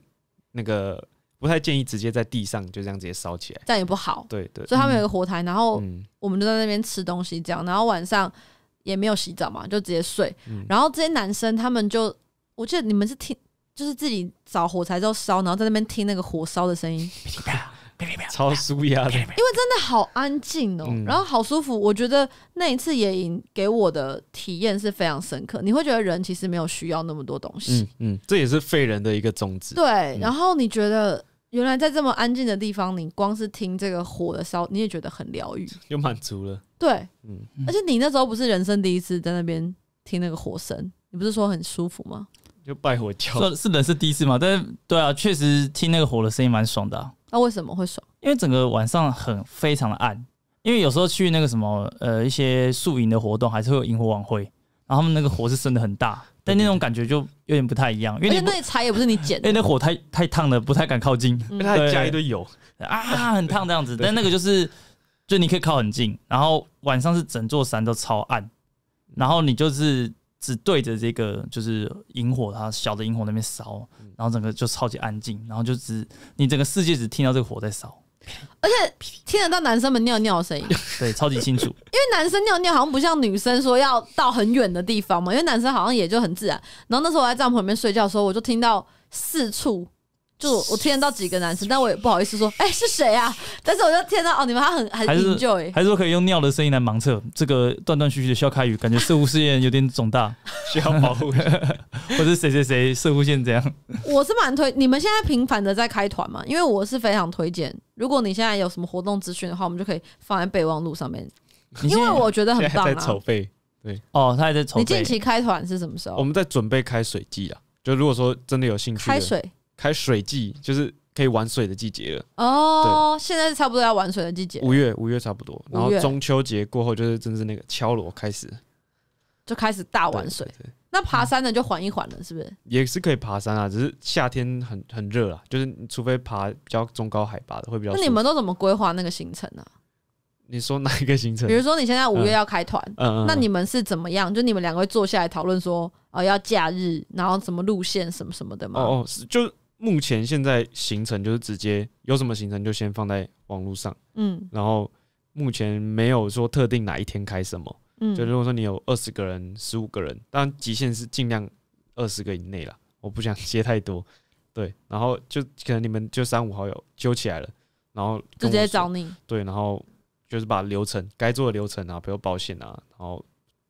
那个不太建议直接在地上就这样直接烧起来，这样也不好。对对，所以他们有个火台，然后我们就在那边吃东西，这样。然后晚上。也没有洗澡嘛，就直接睡。然后这些男生他们就，我记得你们是听，就是自己找火柴之后烧，然后在那边听那个火烧的声音，超舒压。的，因为真的好安静哦，然后好舒服。我觉得那一次野营给我的体验是非常深刻。你会觉得人其实没有需要那么多东西。嗯嗯，这也是废人的一个宗旨。对，然后你觉得？原来在这么安静的地方，你光是听这个火的烧，你也觉得很疗愈，又满足了。对，嗯，而且你那时候不是人生第一次在那边听那个火声，你不是说很舒服吗？就拜火教是是人生第一次嘛，但是对啊，确实听那个火的声音蛮爽的。那为什么会爽？因为整个晚上很非常的暗，因为有时候去那个什么呃一些宿营的活动，还是会有萤火晚会，然后他们那个火是升的很大。但那种感觉就有点不太一样，因为那柴也不是你捡，因为那火太太烫了，不太敢靠近。再加一堆油啊，很烫这样子。但那个就是，就你可以靠很近，然后晚上是整座山都超暗，然后你就是只对着这个就是萤火它小的萤火那边烧，然后整个就超级安静，然后就只你整个世界只听到这个火在烧。而且听得到男生们尿尿的声音，对，超级清楚。因为男生尿尿好像不像女生说要到很远的地方嘛，因为男生好像也就很自然。然后那时候我在帐篷里面睡觉的时候，我就听到四处。就我听得到几个男生，但我也不好意思说，哎是谁啊？但是我就听到哦，你们还很很 enjoy，还是说可以用尿的声音来盲测这个断断续续的笑开语？感觉射乎试验有点肿大，需要保护，或者谁谁谁射户线这样？我是蛮推你们现在频繁的在开团嘛，因为我是非常推荐，如果你现在有什么活动资讯的话，我们就可以放在备忘录上面，因为我觉得很棒啊。在筹备，对哦，他在筹备。你近期开团是什么时候？我们在准备开水季啊，就如果说真的有兴趣，开水。开水季就是可以玩水的季节了哦，现在是差不多要玩水的季节，五月五月差不多，然后中秋节过后就是真正那个敲锣开始，就开始大玩水。那爬山的就缓一缓了，是不是？也是可以爬山啊，只是夏天很很热啊，就是除非爬比较中高海拔的会比较。那你们都怎么规划那个行程呢？你说哪一个行程？比如说你现在五月要开团，嗯嗯，那你们是怎么样？就你们两个坐下来讨论说，哦，要假日，然后什么路线什么什么的嘛？哦是就是。目前现在行程就是直接有什么行程就先放在网络上，嗯，然后目前没有说特定哪一天开什么，嗯，就如果说你有二十个人、十五个人，当然极限是尽量二十个以内了，我不想接太多，对，然后就可能你们就三五好友揪起来了，然后直接找你，对，然后就是把流程该做的流程啊，比如保险啊，然后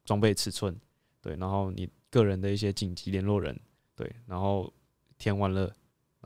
装备尺寸，对，然后你个人的一些紧急联络人，对，然后填完了。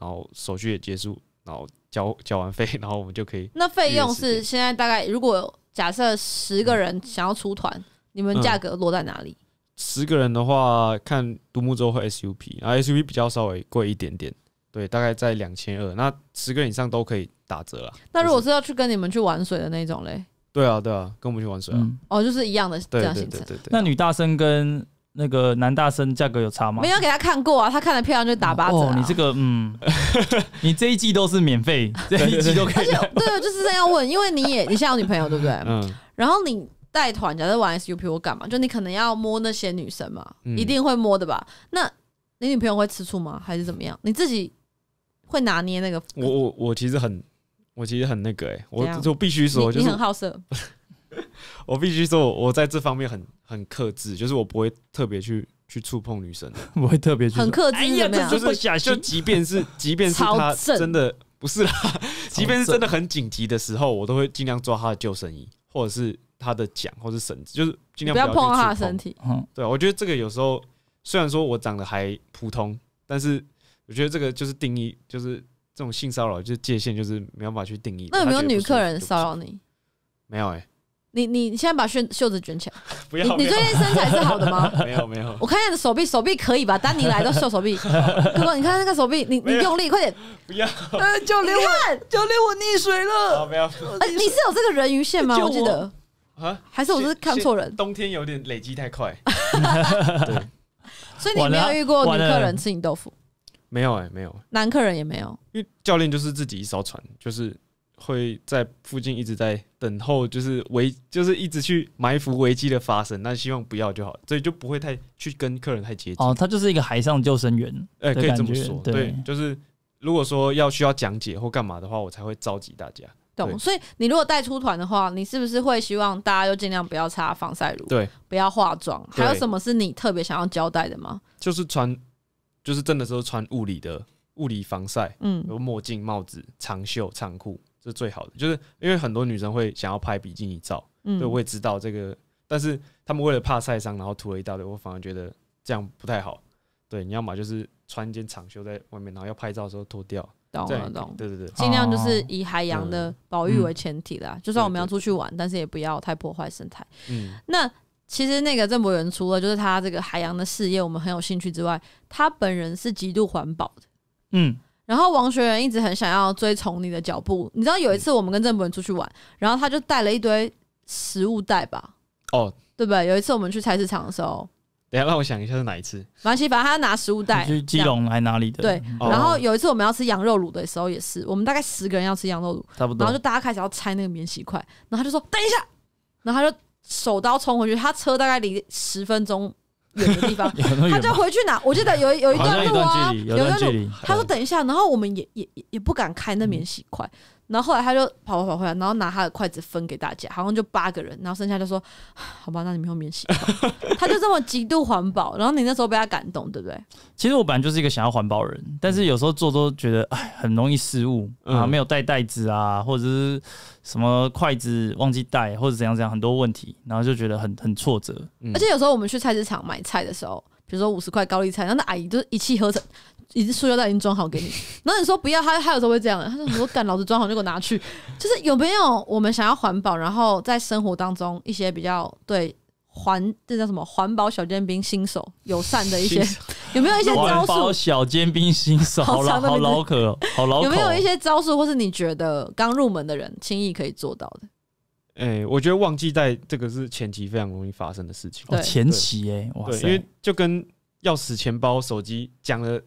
然后手续也结束，然后交交完费，然后我们就可以。那费用是现在大概，如果假设十个人想要出团，你们价格落在哪里？十个人的话，看独木舟或 s u p 然后 s u p 比较稍微贵一点点，对，大概在两千二。那十个人以上都可以打折了。那如果是要去跟你们去玩水的那种嘞？对啊，对啊，跟我们去玩水，啊。哦，就是一样的这样行程。那女大生跟？那个男大生价格有差吗？没有给他看过啊，他看的漂亮就打八折。哦，你这个嗯，你这一季都是免费，这一季都看。对啊，就是这样问，因为你也你现在有女朋友对不对？嗯。然后你带团，假如玩 S U P O 干嘛？就你可能要摸那些女生嘛，一定会摸的吧？那你女朋友会吃醋吗？还是怎么样？你自己会拿捏那个？我我我其实很我其实很那个哎，我我必须说，就是你很好色。我必须说，我在这方面很很克制，就是我不会特别去去触碰女生，不会特别去很克制呀。这就是假秀，即便是即便是他真的不是啦，即便是真的很紧急的时候，我都会尽量抓他的救生衣，或者是他的桨，或是绳子，就是尽量不要碰他的身体。嗯，对，我觉得这个有时候虽然说我长得还普通，但是我觉得这个就是定义，就是这种性骚扰，就是界限，就是没办法去定义。那有没有女客人骚扰你？没有，哎。你你你现在把袖袖子卷起来，不要。你最近身材是好的吗？没有没有。我看一下你的手臂，手臂可以吧？丹尼来都秀手臂，哥哥，你看那个手臂，你你用力快点，不要。教练，教练，我溺水了。啊不要！呃，你是有这个人鱼线吗？我记得。啊？还是我是看错人？冬天有点累积太快。对。所以你没有遇过女客人吃你豆腐？没有哎，没有。男客人也没有，因为教练就是自己一艘船，就是会在附近一直在。等候就是危，就是一直去埋伏危机的发生，但希望不要就好，所以就不会太去跟客人太接近。哦，他就是一个海上救生员，哎，可以这么说，对，就是如果说要需要讲解或干嘛的话，我才会召集大家。懂。所以你如果带出团的话，你是不是会希望大家就尽量不要擦防晒乳，对，不要化妆？还有什么是你特别想要交代的吗？就是穿，就是真的时候穿物理的物理防晒，嗯，有墨镜、帽子、长袖、长裤。是最好的，就是因为很多女生会想要拍比基尼照，对，我也知道这个，但是他们为了怕晒伤，然后涂了一大堆，我反而觉得这样不太好。对，你要么就是穿一件长袖在外面，然后要拍照的时候脱掉，懂了懂。对对对，尽量就是以海洋的保育为前提啦，就算我们要出去玩，但是也不要太破坏生态。嗯，那其实那个郑博元除了就是他这个海洋的事业我们很有兴趣之外，他本人是极度环保的。嗯。然后王学仁一直很想要追从你的脚步，你知道有一次我们跟郑本出去玩，然后他就带了一堆食物袋吧？哦，对不对？有一次我们去菜市场的时候，等下让我想一下是哪一次？反正他拿食物袋去基隆还哪里的？对，然后有一次我们要吃羊肉卤的时候也是，我们大概十个人要吃羊肉卤，差不多，然后就大家开始要拆那个免洗筷，然后他就说等一下，然后他就手刀冲回去，他车大概离十分钟。远的地方，他就回去拿。我记得有有一段路啊，有一段路。他说等一下，然后我们也也也不敢开那免洗筷，然后后来他就跑跑回来，然后拿他的筷子分给大家，好像就八个人，然后剩下就说，好吧，那你们后面洗。他就这么极度环保，然后你那时候被他感动，对不对？其实我本来就是一个想要环保人，但是有时候做都觉得，哎，很容易失误啊，没有带袋子啊，或者是什么筷子忘记带，或者怎样怎样，很多问题，然后就觉得很很挫折。而且有时候我们去菜市场买菜的时候，比如说五十块高丽菜，然后那阿姨就是一气呵成。已经塑料袋已经装好给你，然后你说不要，他他有时候会这样他说：“我赶老子装好就给我拿去。”就是有没有我们想要环保，然后在生活当中一些比较对环，这叫什么环保小尖兵新手友善的一些有没有一些招数？小尖兵新手好老好老可好老有没有一些招数，或是你觉得刚入门的人轻易可以做到的？哎，我觉得忘记带这个是前期非常容易发生的事情。前期哎，塞，因为就跟钥匙、钱包、手机讲了。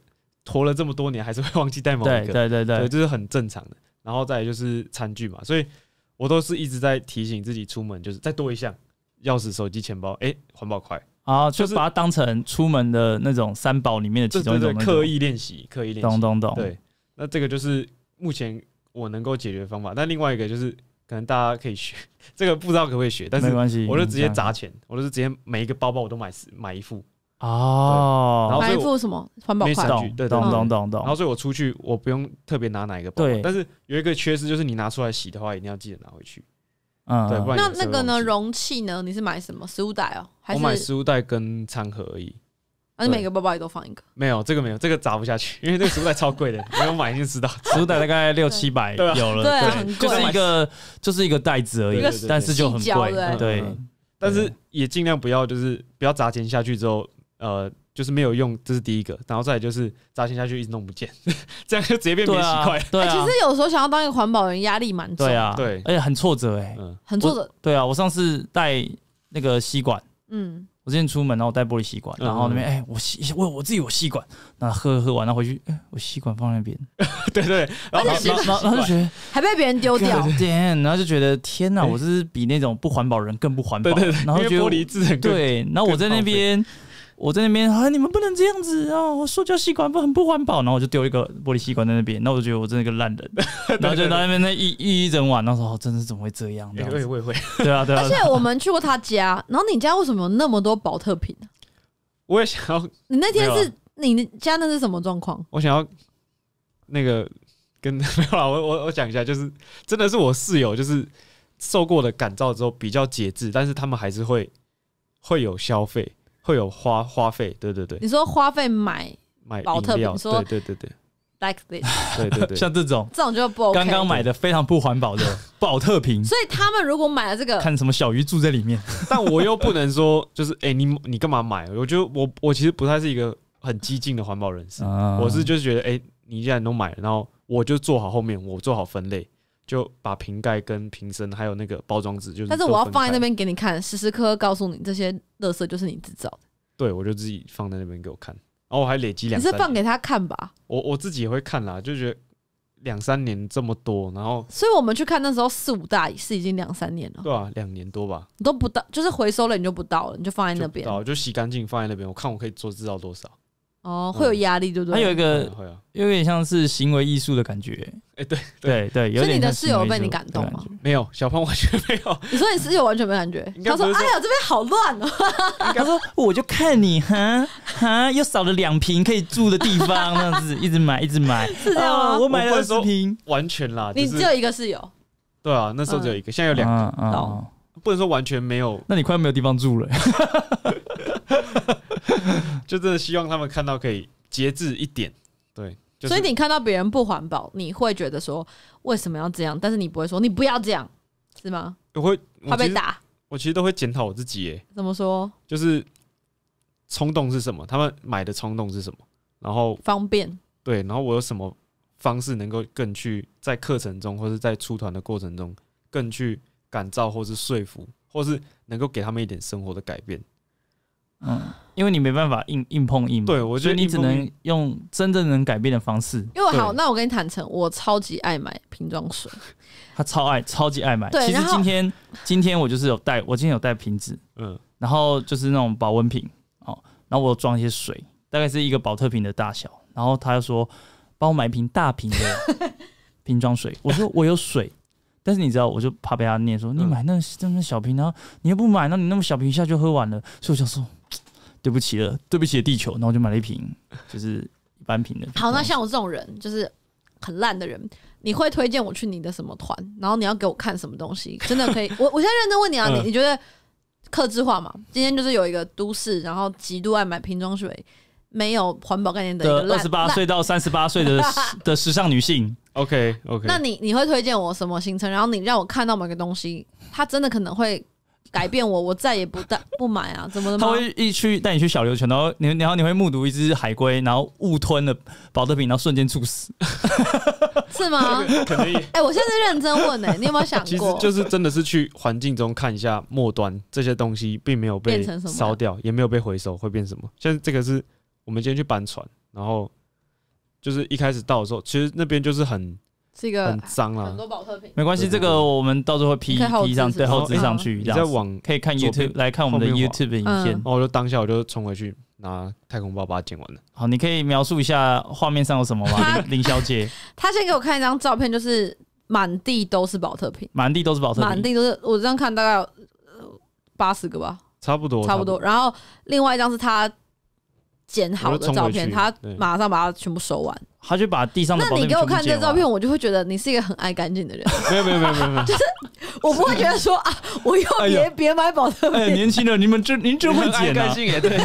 拖了这么多年还是会忘记带某一个，对对对对，这是很正常的。然后再就是餐具嘛，所以我都是一直在提醒自己出门就是再多一项，钥匙、手机、钱包，哎，环保筷啊，就是把它当成出门的那种三宝里面的其中一种。刻意练习，刻意练习，懂懂懂。对，那这个就是目前我能够解决的方法。但另外一个就是可能大家可以学，这个不知道可不可以学，但是没关系，我就直接砸钱，我就是直接每一个包包我都买四买一副。哦，然后所以什么环保餐具，对，懂懂懂懂。然后所以我出去，我不用特别拿哪一个包，对。但是有一个缺失就是你拿出来洗的话，一定要记得拿回去，嗯，对。那那个呢？容器呢？你是买什么食物袋哦？还是食物袋跟餐盒而已？你每个包包里都放一个。没有这个没有这个砸不下去，因为那个食物袋超贵的，没有买就知道，食物袋大概六七百有了，对，就是一个就是一个袋子而已，但是就很贵，对。但是也尽量不要就是不要砸钱下去之后。呃，就是没有用，这是第一个，然后再来就是扎心下去一直弄不见，这样就直接变成洗怪。对啊，对啊。其实有时候想要当一个环保人，压力蛮重。对啊，对。而且很挫折，哎，很挫折。对啊，我上次带那个吸管，嗯，我之前出门然后带玻璃吸管，然后那边哎，我吸，我我自己有吸管，那喝喝完然后回去，哎，我吸管放那边，对 对。而且吸管，然后就觉得还被别人丢掉，天，然后就觉得天哪，我是比那种不环保人更不环保，对对。然后觉得玻璃质很对，然后我在那边。我在那边啊，你们不能这样子哦！我塑胶吸管不很不环保，然后我就丢一个玻璃吸管在那边。那我就觉得我真的个烂人，然后就到那边那一一整晚。那时候真的是怎么会这样？会会会，对啊对啊。而且我们去过他家，然后你家为什么有那么多保特瓶呢？我也想要。你那天是你家那是什么状况？我想要那个跟 没有啦，我我我讲一下，就是真的是我室友，就是受过的感召之后比较节制，但是他们还是会会有消费。会有花花费，对对对。你说花费买买保特瓶，说对对对对，like this，对对对，像这种这种就不 OK。刚刚买的非常不环保的 保特瓶，所以他们如果买了这个，看什么小鱼住在里面，但我又不能说就是哎，你你干嘛买？我觉得我我其实不太是一个很激进的环保人士，我是就是觉得哎，你既然都买了，然后我就做好后面，我做好分类。就把瓶盖跟瓶身还有那个包装纸，就是。但是我要放在那边给你看，时时刻刻告诉你这些垃圾就是你制造的。对，我就自己放在那边给我看，然后我还累积两。你是放给他看吧？我我自己也会看啦，就觉得两三年这么多，然后。所以我们去看那时候四五大是已经两三年了，对啊，两年多吧，都不到，就是回收了，你就不到了，你就放在那边，就洗干净放在那边，我看我可以做制造多少。哦，会有压力，对不对？还有一个，有点像是行为艺术的感觉。哎，对对对，所以你的室友被你感动吗？没有，小芳完全没有。你说你室友完全没感觉，他说：“哎呀，这边好乱哦。”他说：“我就看你，哈哈，又少了两瓶可以住的地方，那样子 一直买，一直买，是这样吗？”我买的十瓶，完全啦。你只有一个室友？对啊，那时候只有一个，现在有两个哦。不能说完全没有，那你快没有地方住了。就真的希望他们看到可以节制一点，对。所以你看到别人不环保，你会觉得说为什么要这样？但是你不会说你不要这样，是吗？我会怕被打。我其实都会检讨我自己。怎么说？就是冲动是什么？他们买的冲动是什么？然后方便对，然后我有什么方式能够更去在课程中或者在出团的过程中更去感召，或是说服，或是能够给他们一点生活的改变。嗯，因为你没办法硬硬碰硬，对，我觉得你只能用真正能改变的方式。因为好，那我跟你坦诚，我超级爱买瓶装水，他超爱，超级爱买。其实今天今天我就是有带，我今天有带瓶子，嗯，然后就是那种保温瓶，哦，然后我装一些水，大概是一个保特瓶的大小。然后他又说帮我买瓶大瓶的 瓶装水，我说我有水，但是你知道，我就怕被他念说你买那这么小瓶，然后你又不买，那你那么小瓶一下就喝完了，所以我说。对不起了，对不起地球，那我就买了一瓶，就是一般瓶的。好，那像我这种人，就是很烂的人，你会推荐我去你的什么团？然后你要给我看什么东西，真的可以？我我现在认真问你啊，你你觉得克制化嘛？今天就是有一个都市，然后极度爱买瓶装水，没有环保概念的二十八岁到三十八岁的 的时尚女性。OK OK，那你你会推荐我什么行程？然后你让我看到某个东西，它真的可能会。改变我，我再也不带不买啊！怎么了？他会一去带你去小流泉，然后你然后你会目睹一只海龟，然后误吞了保德瓶，然后瞬间猝死，是吗？可能哎，我现在认真问呢，你有没有想过，就是真的是去环境中看一下末端这些东西，并没有被烧掉，也没有被回收，会变什么？现在这个是我们今天去搬船，然后就是一开始到的时候，其实那边就是很。是一个很脏了，很多宝特瓶，没关系，这个我们到时候会 P P 上，然后 P 上去，然后可以看 YouTube 来看我们的 YouTube 影片。我就当下我就冲回去拿太空包把它捡完了。好，你可以描述一下画面上有什么吗？林林小姐，她 先给我看一张照片，就是满地都是宝特瓶，满地都是宝特，满地都是。我这样看大概八十个吧，差不多，差不多。然后另外一张是她捡好的照片，她马上把它全部收完。他就把地上的。那你给我看这照片，我就会觉得你是一个很爱干净的人。没有没有没有没有，就是我不会觉得说啊，我又别别买保特。哎，年轻的你们真您真会捡干净也对，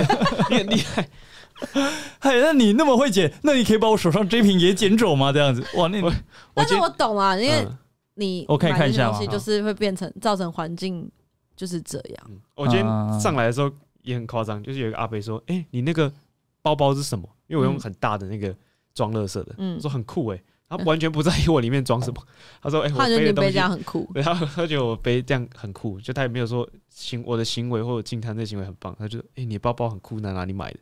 你很厉害。嘿，那你那么会捡，那你可以把我手上这瓶也捡走吗？这样子哇，那我。但是我懂啊，因为你我可以看一下吗？东西就是会变成造成环境就是这样。我今天上来的时候也很夸张，就是有一个阿伯说：“哎，你那个包包是什么？”因为我用很大的那个。装垃圾的，嗯，说很酷哎，他完全不在意我里面装什么，他说哎，我背的东西很酷，对，他他得我背这样很酷，就他也没有说行我的行为或者进摊这行为很棒，他就哎，你包包很酷，在哪里买的？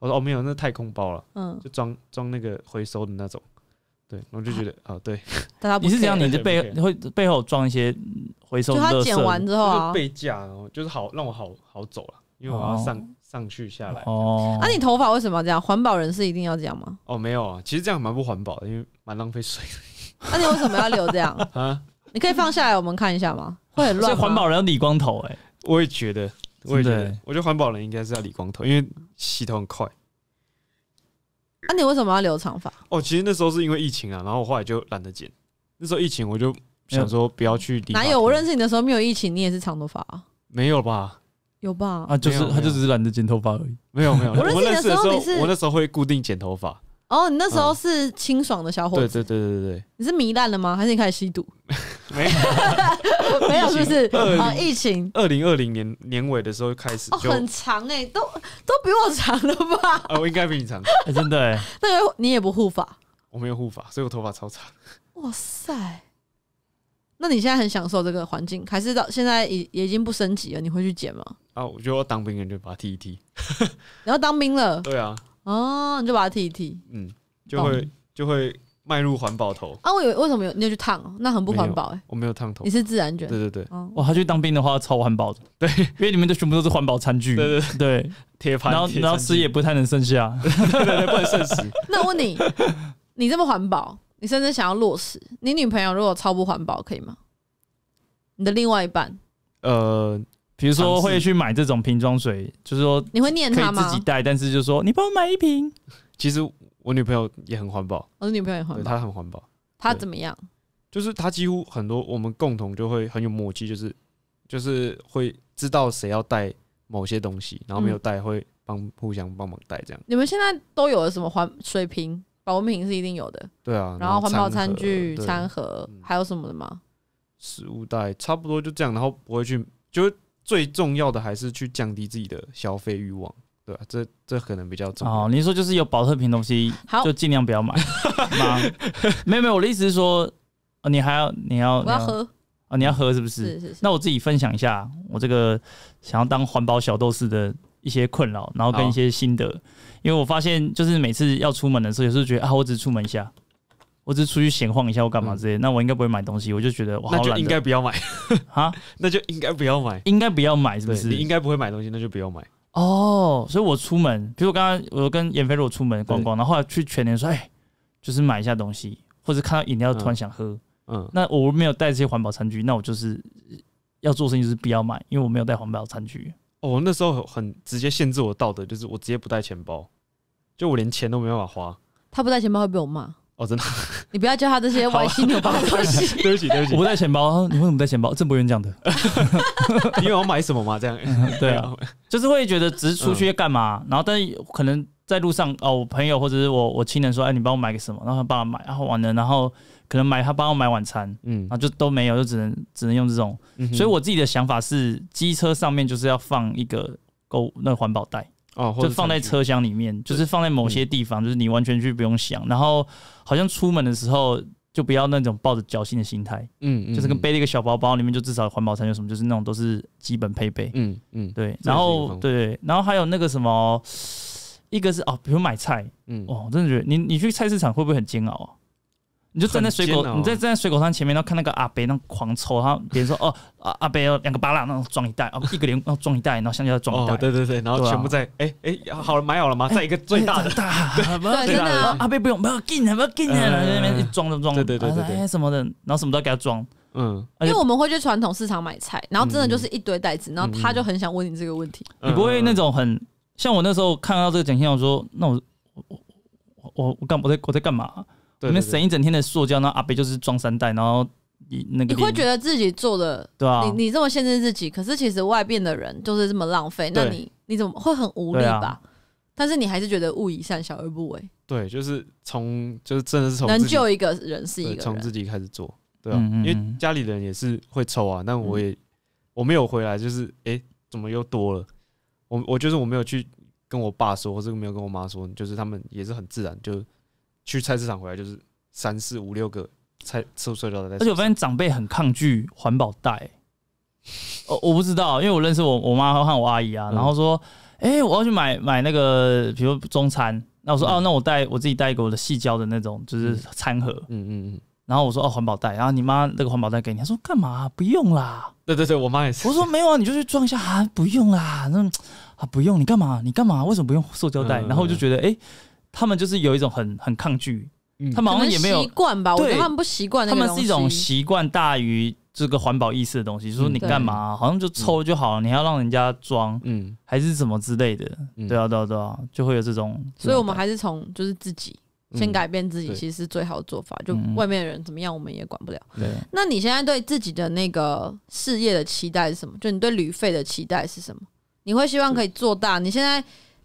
我说哦没有，那太空包了，嗯，就装装那个回收的那种，对，我就觉得啊 对，你是这样，你的背会背后装一些回收他捡完之后背架就是好让我好好走了，因为我要上。上去下来哦，那你头发为什么要这样？环保人士一定要这样吗？哦，没有啊，其实这样蛮不环保的，因为蛮浪费水的。那你为什么要留这样 啊？你可以放下来，我们看一下吗？会很乱。所以环保人要理光头哎。我也觉得，我也觉得，我觉得环保人应该是要理光头，因为洗头很快。那你为什么要留长发？哦，其实那时候是因为疫情啊，然后我后来就懒得剪。那时候疫情，我就想说不要去理。哪有？我认识你的时候没有疫情，你也是长头发啊？没有吧？有吧？啊，就是他，就只是懒得剪头发而已。没有没有，我认识的时候你是，我那时候会固定剪头发。哦，你那时候是清爽的小伙子。对对对对对，你是糜烂了吗？还是你开始吸毒？没 有没有，不是啊，疫情，二零二零年年尾的时候开始，很长哎，都都比我长了吧？啊，我应该比你长，真的哎。那个你也不护发？我没有护发，所以我头发超长。哇塞！那你现在很享受这个环境，还是到现在已已经不升级了？你会去剪吗？啊，我觉得当兵人就把它剃一剃。你要当兵了？对啊。哦，你就把它剃一剃。嗯，就会就会迈入环保头。啊，我有为什么有？你要去烫哦，那很不环保哎。我没有烫头，你是自然卷。对对对。哇，他去当兵的话超环保的。对，因为里面的全部都是环保餐具。对对对，铁盘，然后然后吃也不太能剩下。对对，不能剩食。那问你，你这么环保？你甚至想要落实，你女朋友如果超不环保，可以吗？你的另外一半，呃，比如说会去买这种瓶装水，就是说你会念他吗？自己带，但是就是说你帮我买一瓶。其实我女朋友也很环保，我的女朋友也环保，她很环保。她怎么样？就是她几乎很多我们共同就会很有默契，就是就是会知道谁要带某些东西，然后没有带会帮互相帮忙带这样。你们现在都有了什么环水瓶？保温瓶是一定有的，对啊，然后环保餐具、餐盒还有什么的吗？食物袋差不多就这样，然后不会去，就最重要的还是去降低自己的消费欲望，对吧？这这可能比较重。哦，你说就是有保特瓶东西，就尽量不要买吗？没有没有，我的意思是说，你还要你要你要喝啊，你要喝是不是？是是。那我自己分享一下，我这个想要当环保小斗士的。一些困扰，然后跟一些心得，因为我发现就是每次要出门的时候，有时候觉得啊，我只出门一下，我只出去闲晃一下，我干嘛这些，那我应该不会买东西，我就觉得那就应该不要买啊，那就应该不要买，应该不要买是不是？你应该不会买东西，那就不要买哦。所以我出门，比如刚刚我跟严飞若出门逛逛，然后去全年说，哎，就是买一下东西，或者看到饮料突然想喝，嗯，那我没有带这些环保餐具，那我就是要做生意就是不要买，因为我没有带环保餐具。哦，那时候很直接限制我的道德，就是我直接不带钱包，就我连钱都没办法花。他不带钱包会被我骂 哦，真的。你不要教他这些歪七扭八的东西。对不起，对不起，我不带钱包。你为什么带钱包？郑博元讲的，因为我买什么嘛，这样对啊，就是会觉得只是出去干嘛，然后但是可能在路上哦，我朋友或者是我我亲人说，哎，你帮我买个什么，然后帮我买，然后完了，然后。可能买他帮我买晚餐，嗯，后就都没有，就只能只能用这种，所以我自己的想法是，机车上面就是要放一个购那环保袋，哦，就放在车厢里面，就是放在某些地方，就是你完全去不用想，然后好像出门的时候就不要那种抱着侥幸的心态，嗯，就是跟背了一个小包包，里面就至少环保餐有什么，就是那种都是基本配备，嗯嗯，对，然后对，然后还有那个什么，一个是哦，比如买菜，嗯，哦，真的觉得你你去菜市场会不会很煎熬啊？你就站在水果，你在站在水果摊前面，然后看那个阿伯那狂抽，然后别人说 哦，阿阿伯哦，两个巴拉那种装一袋，哦，一个连要装一袋，然后香蕉装一袋，对对对，然后全部在哎哎，好了买好了吗？再一个最大的大，对真的阿伯不用不要紧的不要紧的，在那边装装装，对对对对对，什么的，然后什么都给他装，嗯，因为我们会去传统市场买菜，然后真的就是一堆袋子，然后他就很想问你这个问题，你不会那种很像我那时候看到这个剪片，我说那我我我我我干我在我在干嘛？你面省一整天的塑胶，那阿伯就是装三袋，然后你那个你会觉得自己做的对啊，你你这么限制自己，可是其实外边的人都是这么浪费，那你你怎么会很无力吧？但是你还是觉得勿以善小而不为，对，就是从就是真的是从能救一个人是一个从自己开始做，对啊，因为家里人也是会抽啊，但我也我没有回来，就是哎，怎么又多了？我我就是我没有去跟我爸说，或者没有跟我妈说，就是他们也是很自然就。去菜市场回来就是三四五六个菜，吃塑料袋。而且我发现长辈很抗拒环保袋。哦，我不知道，因为我认识我我妈和我阿姨啊。然后说，哎，我要去买买那个，比如中餐。那我说，哦，那我带我自己带一个我的细胶的那种，就是餐盒。嗯嗯嗯。然后我说，哦，环保袋。然后你妈那个环保袋给你，她说干嘛？不用啦。对对对，我妈也是。我说没有啊，你就去装一下，不用啦。那啊不用，你干嘛？你干嘛？为什么不用塑胶袋？然后我就觉得，哎。他们就是有一种很很抗拒，他们好像也没有习惯吧，我觉得他们不习惯。他们是一种习惯大于这个环保意识的东西，就说你干嘛，好像就抽就好了，你要让人家装，嗯，还是什么之类的，对啊，对啊，对啊，就会有这种。所以我们还是从就是自己先改变自己，其实是最好的做法。就外面的人怎么样，我们也管不了。那你现在对自己的那个事业的期待是什么？就你对旅费的期待是什么？你会希望可以做大？你现在？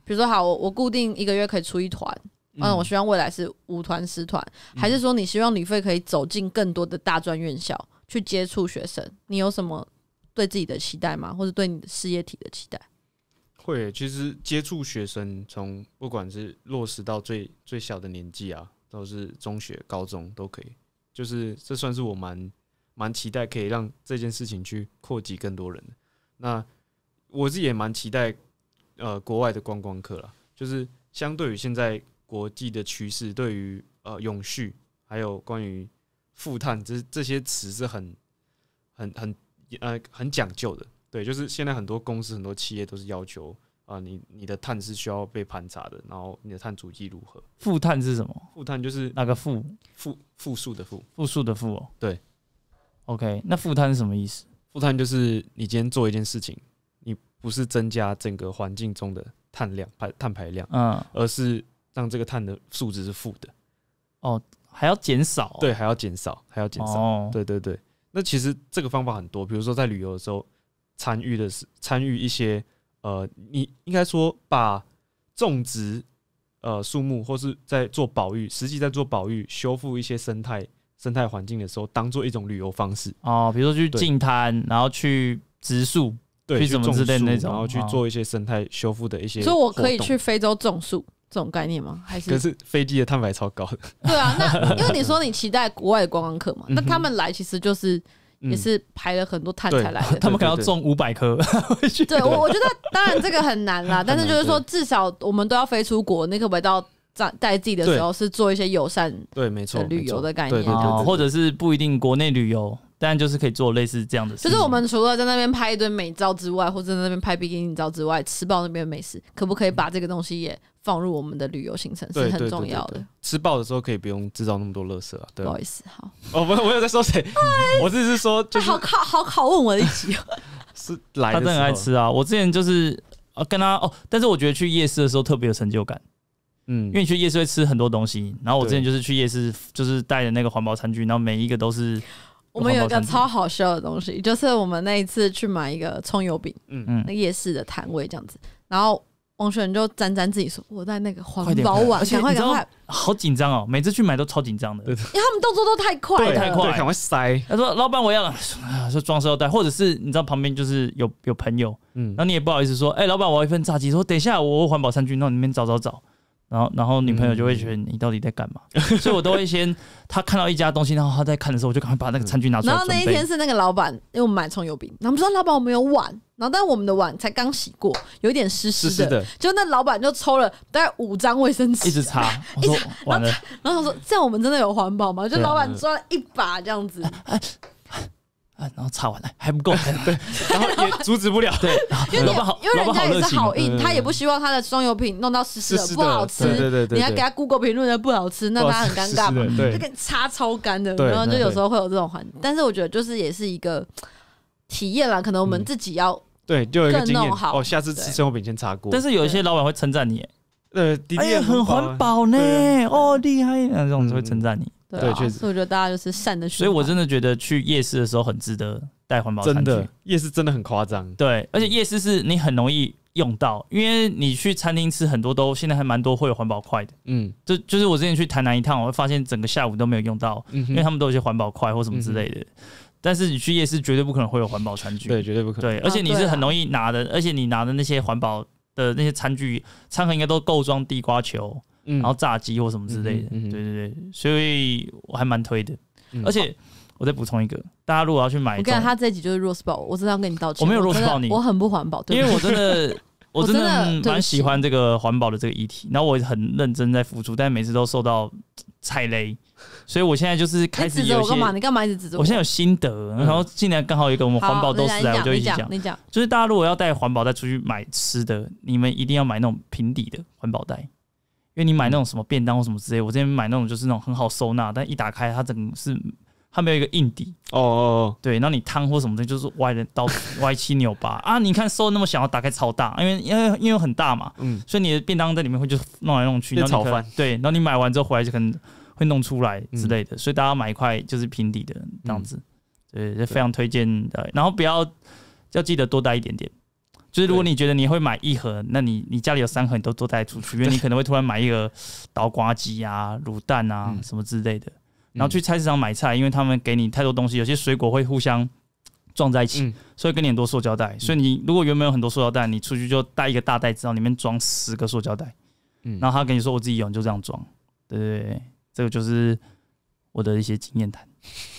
比如说，好，我我固定一个月可以出一团，嗯，我希望未来是五团十团，还是说你希望旅费可以走进更多的大专院校去接触学生？你有什么对自己的期待吗？或者对你的事业体的期待？会，其实接触学生，从不管是落实到最最小的年纪啊，都是中学、高中都可以，就是这算是我蛮蛮期待，可以让这件事情去扩及更多人。那我自己也蛮期待。呃，国外的观光客了，就是相对于现在国际的趋势，对于呃永续还有关于负碳，这这些词是很很很呃很讲究的。对，就是现在很多公司、很多企业都是要求啊，你你的碳是需要被盘查的，然后你的碳足迹如何？负碳是什么？负碳就是那个负负负数的负负数的负哦。对。OK，那负碳是什么意思？负碳就是你今天做一件事情。不是增加整个环境中的碳量排碳排量，嗯，而是让这个碳的数值是负的。哦，还要减少？对，还要减少，还要减少。对对对。那其实这个方法很多，比如说在旅游的时候，参与的是参与一些呃，你应该说把种植呃树木或是在做保育，实际在做保育修复一些生态生态环境的时候，当做一种旅游方式。哦，比如说去进滩，然后去植树。对，什么之类那种，然后去做一些生态修复的一些。所以，我可以去非洲种树，这种概念吗？还是？可是飞机的碳排超高的。对啊，那因为你说你期待国外的观光客嘛，那他们来其实就是也是排了很多碳才来的。他们可能要种五百棵。对我，我觉得当然这个很难啦，但是就是说，至少我们都要飞出国，那个回到在在己的时候是做一些友善对没错旅游的概念，或者是不一定国内旅游。但就是可以做类似这样的事。就是我们除了在那边拍一堆美照之外，或者在那边拍基尼照之外，吃爆那边美食，可不可以把这个东西也放入我们的旅游行程？是很重要的。吃爆的时候可以不用制造那么多垃圾啊。不好意思，好。哦，我我有在说谁？我只是说，就好考好考问我的一集。是来。他真的很爱吃啊！我之前就是跟他哦，但是我觉得去夜市的时候特别有成就感。嗯，因为你去夜市会吃很多东西。然后我之前就是去夜市，就是带的那个环保餐具，然后每一个都是。我们有一个超好笑的东西，就是我们那一次去买一个葱油饼，嗯嗯，那夜市的摊位这样子，然后王权就沾沾自己说我在那个环保碗，赶快赶快，好紧张哦，每次去买都超紧张的，因为他们动作都太快太快，赶快塞，他说老板我要，说装塑料袋，或者是你知道旁边就是有有朋友，嗯，那你也不好意思说，哎老板我要一份炸鸡，说等一下我环保餐具到里面找找找。然后，然后女朋友就会觉得你到底在干嘛，所以我都会先，他看到一家东西，然后他在看的时候，我就赶快把那个餐具拿出来。然后那一天是那个老板们买葱油饼，然后我们说老板，我们有碗，然后但我们的碗才刚洗过，有点湿湿的，就那老板就抽了大概五张卫生纸，一直擦，一直，然后他说这样我们真的有环保吗？就老板了一把这样子。啊，然后擦完了还不够，对，然后也阻止不了，对，因为因为人家也是好意，他也不希望他的双油品弄到湿湿的不好吃，对对对，你还给他 Google 评论的不好吃，那他很尴尬嘛，就给你擦超干的，然后就有时候会有这种环，但是我觉得就是也是一个体验啦，可能我们自己要对就一个经验好，哦，下次吃生活品先擦过，但是有一些老板会称赞你，呃，对，也很环保呢，哦，厉害，那种会称赞你。对，确实。所以我觉得大家就是善的所以我真的觉得去夜市的时候很值得带环保餐具。夜市真的很夸张。对，而且夜市是你很容易用到，因为你去餐厅吃很多都现在还蛮多会有环保筷的。嗯，就就是我之前去台南一趟，我会发现整个下午都没有用到，因为他们都有些环保筷或什么之类的。但是你去夜市绝对不可能会有环保餐具。对，绝对不可能。对，而且你是很容易拿的，而且你拿的那些环保的那些餐具餐盒应该都够装地瓜球。然后炸鸡或什么之类的，对对对，所以我还蛮推的。而且我再补充一个，大家如果要去买，我跟他这一集就是 r o 弱社保，我真的要跟你道歉。我没有 r o 弱社保，你我很不环保，因为我真的 我真的蛮喜欢这个环保的这个议题。然后我很认真在付出，但每次都受到踩雷，所以我现在就是开始有些。我干嘛？你干嘛一直指着？我现在有心得，然后今年刚好有一个我们环保都子来，我就一讲。你讲，就是大家如果要带环保袋出去买吃的，你们一定要买那种平底的环保袋。因为你买那种什么便当或什么之类，我之前买那种就是那种很好收纳，但一打开它整个是它没有一个硬底哦，对，然后你汤或什么的，就是歪的刀，歪七扭八 啊。你看收那么小，打开超大，因为因为因为很大嘛，嗯，所以你的便当在里面会就弄来弄去，炒饭对，然后你买完之后回来就可能会弄出来之类的，所以大家买一块就是平底的这样子，对，就非常推荐的。然后不要要记得多带一点点。就是如果你觉得你会买一盒，那你你家里有三盒，你都都带出去，因为你可能会突然买一个刀瓜机啊、卤蛋啊什么之类的。然后去菜市场买菜，因为他们给你太多东西，有些水果会互相撞在一起，所以跟你很多塑胶袋。所以你如果原本有很多塑胶袋，你出去就带一个大袋子，然后里面装十个塑胶袋。嗯，然后他跟你说我自己用，就这样装。对对对，这个就是我的一些经验谈。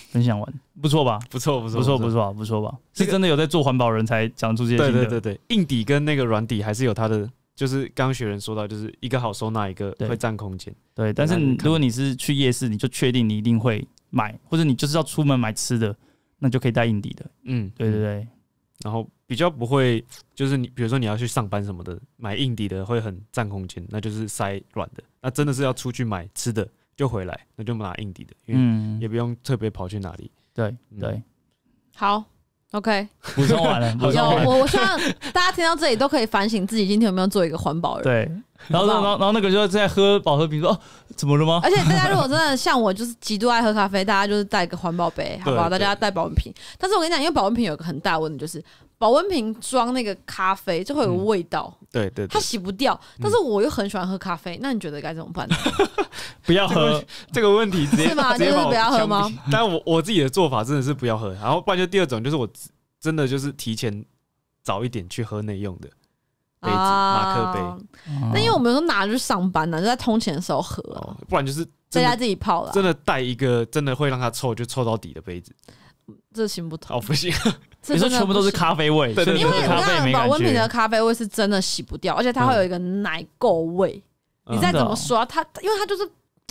分享完，不错吧？不错，不错，不错，不错，不错吧？是真的有在做环保人才讲出这些对对对对，硬底跟那个软底还是有它的，就是刚雪人说到，就是一个好收纳，一个会占空间。对，但是如果你是去夜市，你就确定你一定会买，或者你就是要出门买吃的，那就可以带硬底的。嗯，对对对。然后比较不会，就是你比如说你要去上班什么的，买硬底的会很占空间，那就是塞软的。那真的是要出去买吃的。就回来，那就拿硬底的，因为也不用特别跑去哪里。对对，好，OK，补充完了，有我我希望大家听到这里都可以反省自己今天有没有做一个环保人。对，然后然后然后那个就在喝保和瓶，说怎么了吗？而且大家如果真的像我，就是极度爱喝咖啡，大家就是带一个环保杯，好不好？大家带保温瓶，但是我跟你讲，因为保温瓶有个很大问题就是。保温瓶装那个咖啡，就会有味道。对对，它洗不掉。但是我又很喜欢喝咖啡，那你觉得该怎么办？不要喝这个问题直接就是不要喝吗？但我我自己的做法真的是不要喝。然后，不然就第二种，就是我真的就是提前早一点去喝内用的杯子马克杯。那因为我们都拿去上班呢，就在通勤的时候喝。不然就是在家自己泡了。真的带一个真的会让它臭就臭到底的杯子。这行不？哦不行，你说全部都是咖啡味，对对对，因为保温瓶的咖啡味是真的洗不掉，而且它会有一个奶垢味。你再怎么刷它因为它就是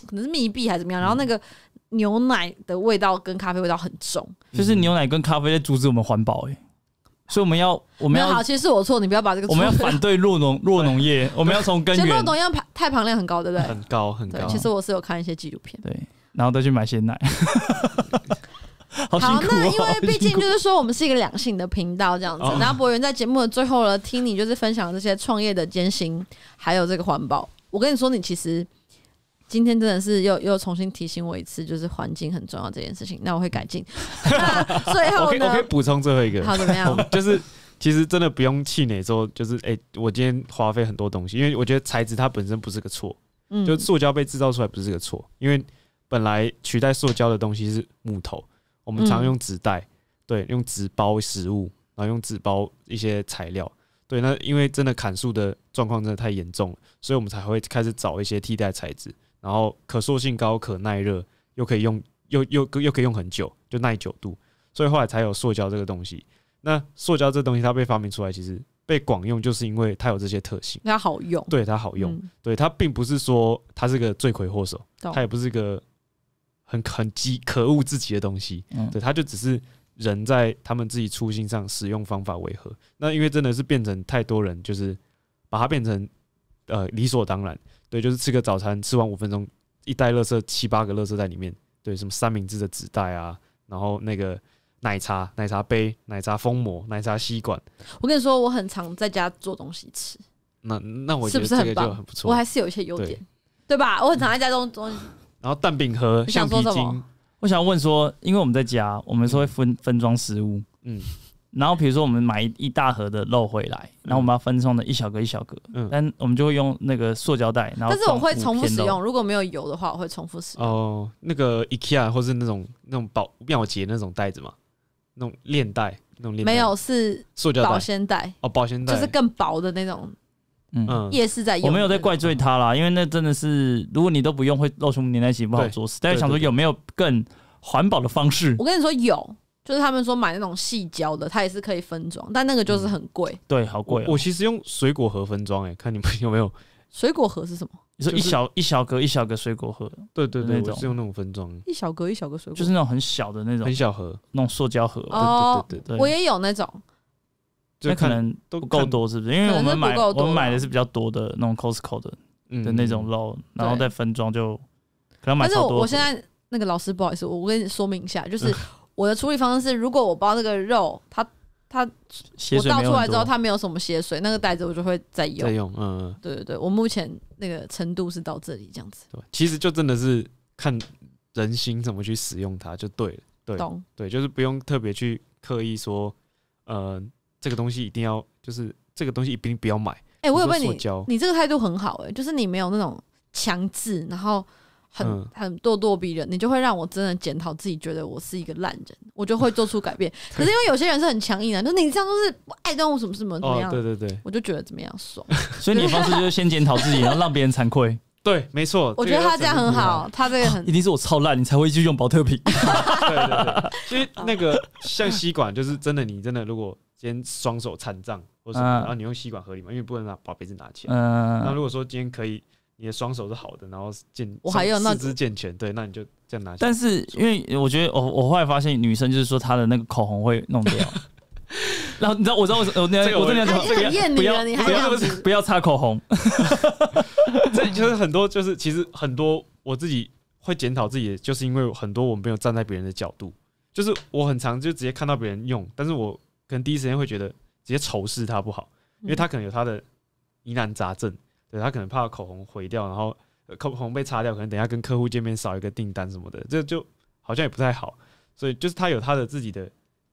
可能是密闭还是怎么样，然后那个牛奶的味道跟咖啡味道很重，就是牛奶跟咖啡在阻止我们环保哎，所以我们要我们要好，其实是我错，你不要把这个我们要反对弱农弱 农业，我们要从根源。现在农业排碳排量很高，对不对？很高很高。其实我是有看一些纪录片，对，然后再去买鲜奶。好，那因为毕竟就是说，我们是一个两性的频道这样子。然后博源在节目的最后了，听你就是分享这些创业的艰辛，还有这个环保。我跟你说，你其实今天真的是又又重新提醒我一次，就是环境很重要这件事情。那我会改进。最后呢，我可以补充最后一个，好怎么样？就是其实真的不用气馁，说就是哎，我今天花费很多东西，因为我觉得材质它本身不是个错，嗯，就塑胶被制造出来不是个错，因为本来取代塑胶的东西是木头。我们常用纸袋，对，用纸包食物，然后用纸包一些材料，对。那因为真的砍树的状况真的太严重了，所以我们才会开始找一些替代材质，然后可塑性高、可耐热，又可以用，又又又可以用很久，就耐久度。所以后来才有塑胶这个东西。那塑胶这东西它被发明出来，其实被广用，就是因为它有这些特性。它好用。对，它好用。对，它并不是说它是个罪魁祸首，它也不是个。很很极可恶自己的东西，对，他就只是人在他们自己初心上使用方法违和。那因为真的是变成太多人，就是把它变成呃理所当然，对，就是吃个早餐，吃完五分钟一袋垃圾七八个垃圾在里面，对，什么三明治的纸袋啊，然后那个奶茶奶茶杯、奶茶封膜、奶茶吸管。我跟你说，我很常在家做东西吃。那那我是不是很棒？我还是有一些优点，对吧？我很常在家做东西。然后蛋饼盒、橡皮筋，我想问说，因为我们在家，我们是会分分装食物，嗯，然后比如说我们买一一大盒的肉回来，然后我们要分装的一小格一小格，嗯，但我们就会用那个塑胶袋，然后但是我会重复使用，如果没有油的话，我会重复使用。哦，那个 IKEA 或是那种那种保妙洁那种袋子嘛，那种链袋，那种链没有是塑胶保鲜袋哦，保鲜袋就是更薄的那种。嗯，夜市在我没有在怪罪他啦，因为那真的是，如果你都不用，会露出年代起，不好作死。大家想说有没有更环保的方式？我跟你说有，就是他们说买那种细胶的，它也是可以分装，但那个就是很贵。对，好贵。我其实用水果盒分装，哎，看你们有没有水果盒是什么？你说一小一小格一小格水果盒？对对对，我是用那种分装，一小格一小格水果，就是那种很小的那种很小盒，那种塑胶盒。哦，对对对，我也有那种。就可能都不够多，是不是？因为我们买我们买的是比较多的那种 Costco 的的那种肉，然后再分装就可能买超多。我现在那个老师不好意思，我跟你说明一下，就是 我的处理方式是：如果我包这个肉，它它我倒出来之后，它没有什么血水，那个袋子我就会再用。再用，嗯，对对对，我目前那个程度是到这里这样子。对，其实就真的是看人心怎么去使用它，就对了。懂，对，就是不用特别去刻意说，嗯。这个东西一定要，就是这个东西一定不要买。哎，我有问你，你这个态度很好，哎，就是你没有那种强制，然后很很咄咄逼人，你就会让我真的检讨自己，觉得我是一个烂人，我就会做出改变。可是因为有些人是很强硬的，就你这样都是不爱动物什么什么怎么样，对对对，我就觉得怎么样爽。所以你方式就是先检讨自己，然后让别人惭愧。对，没错，我觉得他这样很好，他这个很一定是我超烂，你才会去用保特瓶。对对对，因实 那个像吸管，就是真的，你真的如果今天双手残障或什么，然后你用吸管合理嘛，因为不能拿把杯子拿起来。嗯那如果说今天可以，你的双手是好的，然后健我还有四肢健全，对，那你就这样拿。但是因为我觉得，我我后来发现女生就是说她的那个口红会弄掉。然后你知道我知道我我那天我真的讨厌你了，你还不要不要擦口红。其实很多就是，其实很多我自己会检讨自己，就是因为很多我没有站在别人的角度，就是我很常就直接看到别人用，但是我可能第一时间会觉得直接仇视他不好，因为他可能有他的疑难杂症，对他可能怕口红毁掉，然后口红被擦掉，可能等下跟客户见面少一个订单什么的，这就好像也不太好，所以就是他有他的自己的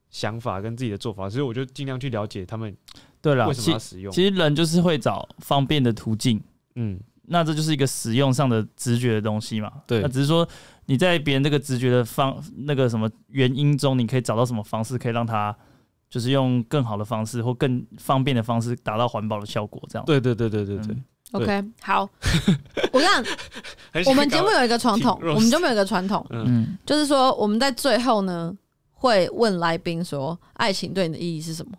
想法跟自己的做法，所以我就尽量去了解他们。对了，为什么要使用？其实人就是会找方便的途径，嗯。那这就是一个使用上的直觉的东西嘛？对，那只是说你在别人这个直觉的方那个什么原因中，你可以找到什么方式，可以让他就是用更好的方式或更方便的方式达到环保的效果，这样。对对对对对对。OK，好，我讲，我们节目有一个传统，我们就没有一个传统，嗯，就是说我们在最后呢会问来宾说，爱情对你的意义是什么？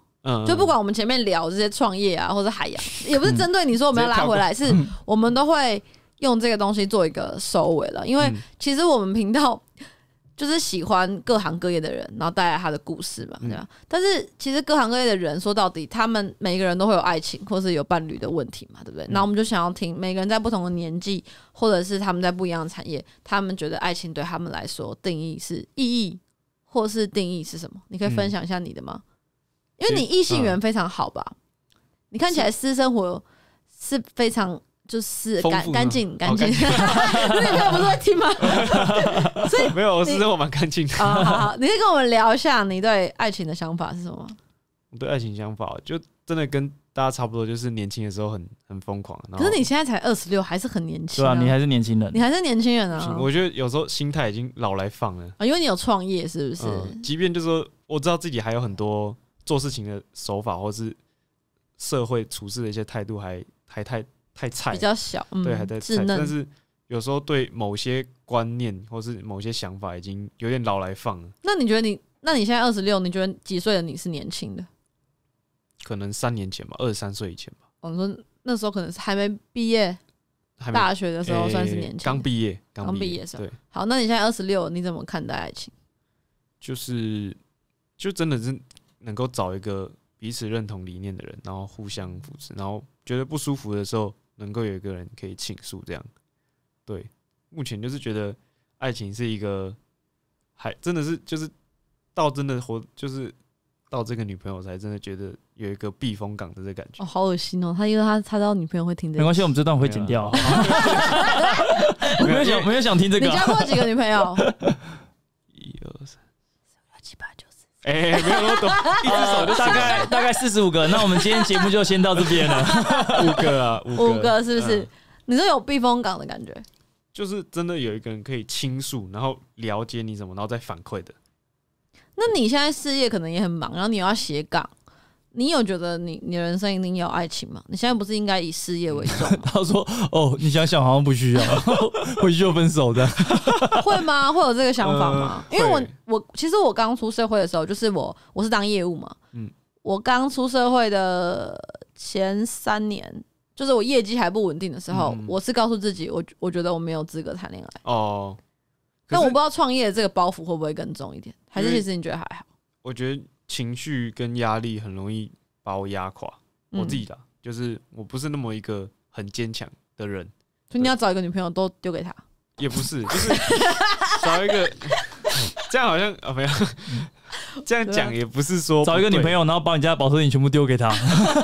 就不管我们前面聊这些创业啊，或者海洋，也不是针对你说我们要拉回来，是我们都会用这个东西做一个收尾了。因为其实我们频道就是喜欢各行各业的人，然后带来他的故事嘛，对吧？但是其实各行各业的人说到底，他们每一个人都会有爱情，或是有伴侣的问题嘛，对不对？那、我们就想要听每个人在不同的年纪，或者是他们在不一样的产业，他们觉得爱情对他们来说定义是意义，或是定义是什么？你可以分享一下你的吗？因为你异性缘非常好吧？你看起来私生活是非常就是干干净干净，你们不是在听吗？所以没有私生活蛮干净的啊。好，你以跟我们聊一下你对爱情的想法是什么？我对爱情想法就真的跟大家差不多，就是年轻的时候很很疯狂。可是你现在才二十六，还是很年轻，对啊，你还是年轻人，你还是年轻人啊。我觉得有时候心态已经老来放了啊，因为你有创业，是不是？即便就是说，我知道自己还有很多。做事情的手法，或是社会处事的一些态度，还还太太菜，比较小，对，还在菜。但是有时候对某些观念，或是某些想法，已经有点老来放了。那你觉得你？那你现在二十六，你觉得几岁的你是年轻的？可能三年前吧，二十三岁以前吧。我说那时候可能还没毕业，大学的时候算是年轻，刚毕业，刚毕业是吧？好，那你现在二十六，你怎么看待爱情？就是，就真的是能够找一个彼此认同理念的人，然后互相扶持，然后觉得不舒服的时候，能够有一个人可以倾诉，这样。对，目前就是觉得爱情是一个，还真的是就是到真的活，就是到这个女朋友才真的觉得有一个避风港的这感觉。哦，好恶心哦！他因为他他到女朋友会听，没关系，我们这段会剪掉。没有想没有想听这个。你交过几个女朋友？一、二、三。哎，没有那么多，一只手就大概大概四十五个。那我们今天节目就先到这边了，五个啊，五五个是不是？你说有避风港的感觉，就是真的有一个人可以倾诉，然后了解你什么，然后再反馈的。那你现在事业可能也很忙，然后你又要写稿。你有觉得你你人生一定有爱情吗？你现在不是应该以事业为重？他说：“哦，你想想，好像不需要，回去就分手的，会吗？会有这个想法吗？因为我我其实我刚出社会的时候，就是我我是当业务嘛，嗯，我刚出社会的前三年，就是我业绩还不稳定的时候，我是告诉自己，我我觉得我没有资格谈恋爱哦。但我不知道创业这个包袱会不会更重一点？还是其实你觉得还好？我觉得。”情绪跟压力很容易把我压垮。我自己的就是我不是那么一个很坚强的人。所以你要找一个女朋友，都丢给他，也不是，就是找一个，这样好像啊没有，这样讲也不是说找一个女朋友，然后把你家宝生品全部丢给他，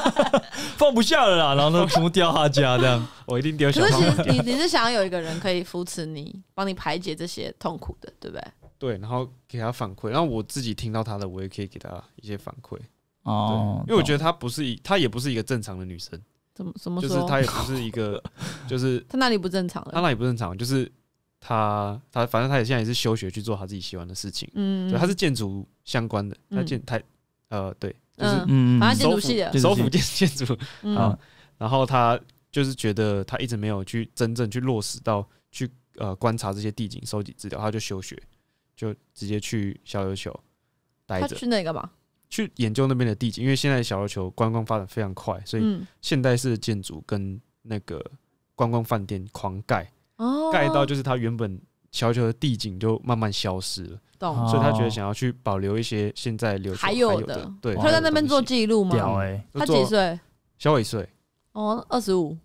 放不下了啦，然后都全部丢他家这样，我一定丢。可是其实你你是想要有一个人可以扶持你，帮你排解这些痛苦的，对不对？对，然后给他反馈，然后我自己听到他的，我也可以给他一些反馈。哦，因为我觉得她不是一，她也不是一个正常的女生。怎么怎么就是她也不是一个，就是她哪里不正常？她哪里不正常？就是她，她反正她也现在也是休学去做她自己喜欢的事情。嗯，她是建筑相关的，她建，她呃，对，就是嗯，好像建筑系的，首府建建筑。啊，然后她就是觉得她一直没有去真正去落实到去呃观察这些地景，收集资料，她就休学。就直接去小琉球待着，去那个嘛？去研究那边的地景，因为现在小琉球观光发展非常快，所以现代式的建筑跟那个观光饭店狂盖，盖到就是它原本小琉球的地景就慢慢消失了。懂。所以他觉得想要去保留一些现在留还有的，对，他在那边做记录吗？屌他几岁？小一岁哦，二十五。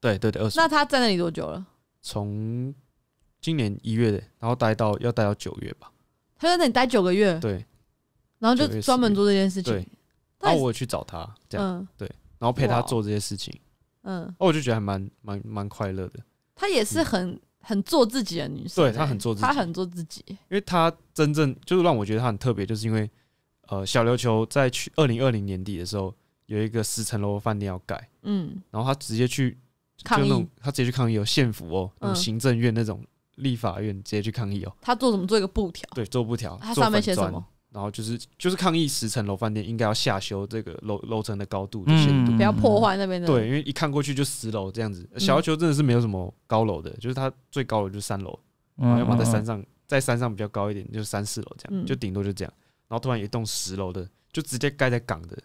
对对对，二十。那他在那里多久了？从。今年一月，然后待到要待到九月吧。他在那里待九个月，对，然后就专门做这件事情。然后我去找他，嗯，对，然后陪他做这些事情，嗯，哦，我就觉得还蛮蛮蛮快乐的。她也是很很做自己的女生，对她很做自己，她很做自己，因为她真正就是让我觉得她很特别，就是因为呃，小琉球在去二零二零年底的时候，有一个十层楼饭店要盖，嗯，然后她直接去，就那种她直接去抗议，有县府哦，有行政院那种。立法院直接去抗议哦。他做什么做一个布条？对，做布条。他上面写什么？然后就是就是抗议十层楼饭店应该要下修这个楼楼层的高度的限度，不要破坏那边的。对，因为一看过去就十楼这样子，小要球真的是没有什么高楼的，就是它最高楼就是三楼，然后放在山上，在山上比较高一点，就三四楼这样，就顶多就这样。然后突然一栋十楼的，就直接盖在港的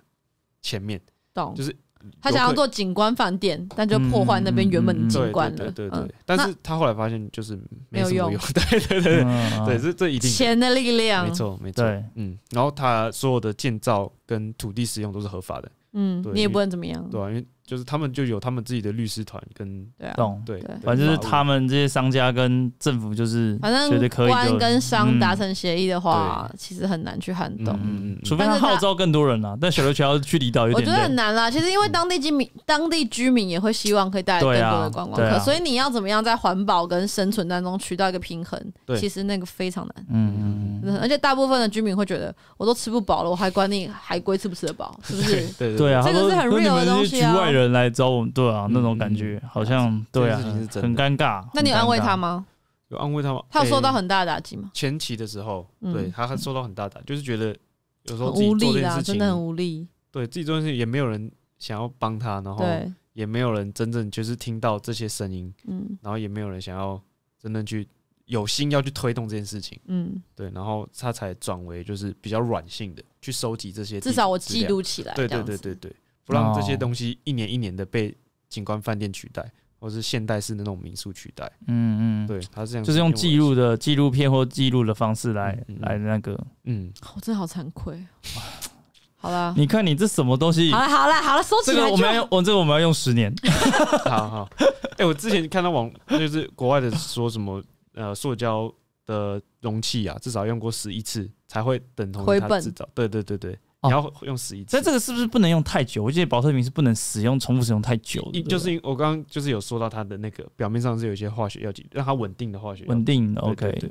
前面，到就是。他想要做景观饭店，但就破坏那边原本的景观了。对对但是他后来发现就是没有用。对 对对，对对这一定钱的力量。没错没错，嗯，然后他所有的建造跟土地使用都是合法的。嗯，你也不能怎么样，对啊，因为。就是他们就有他们自己的律师团跟动，对，反正他们这些商家跟政府就是，反正官跟商达成协议的话，其实很难去撼动，除非他号召更多人啊。但小琉球要去离岛，我觉得很难啦。其实因为当地居民，当地居民也会希望可以带来更多的观光客，所以你要怎么样在环保跟生存当中取到一个平衡，其实那个非常难。嗯嗯而且大部分的居民会觉得，我都吃不饱了，我还管你海龟吃不吃得饱，是不是？对对啊，这个是很 r e a l 的东西啊。人来找我们，对啊，那种感觉好像，对啊，很尴尬。那你安慰他吗？有安慰他吗？他有受到很大的打击吗？前期的时候，对他受到很大打击，就是觉得有时候自己做事情真的很无力，对自己做事情也没有人想要帮他，然后也没有人真正就是听到这些声音，嗯，然后也没有人想要真正去有心要去推动这件事情，嗯，对，然后他才转为就是比较软性的去收集这些，至少我记录起来，对对对对对。不让这些东西一年一年的被景观饭店取代，或是现代式那种民宿取代。嗯嗯，对，他这样就是用记录的纪录片或记录的方式来来那个。嗯，我真的好惭愧。好了，你看你这什么东西？好了好了好了，收起来。这个我们要，我这我们要用十年。好好，哎，我之前看到网就是国外的说什么呃，塑胶的容器啊，至少用过十一次才会等同制造。对对对对。你要用十一次，但这个是不是不能用太久？我记得保特瓶是不能使用、重复使用太久，就是我刚刚就是有说到它的那个表面上是有一些化学药剂，让它稳定的化学稳定。OK，对，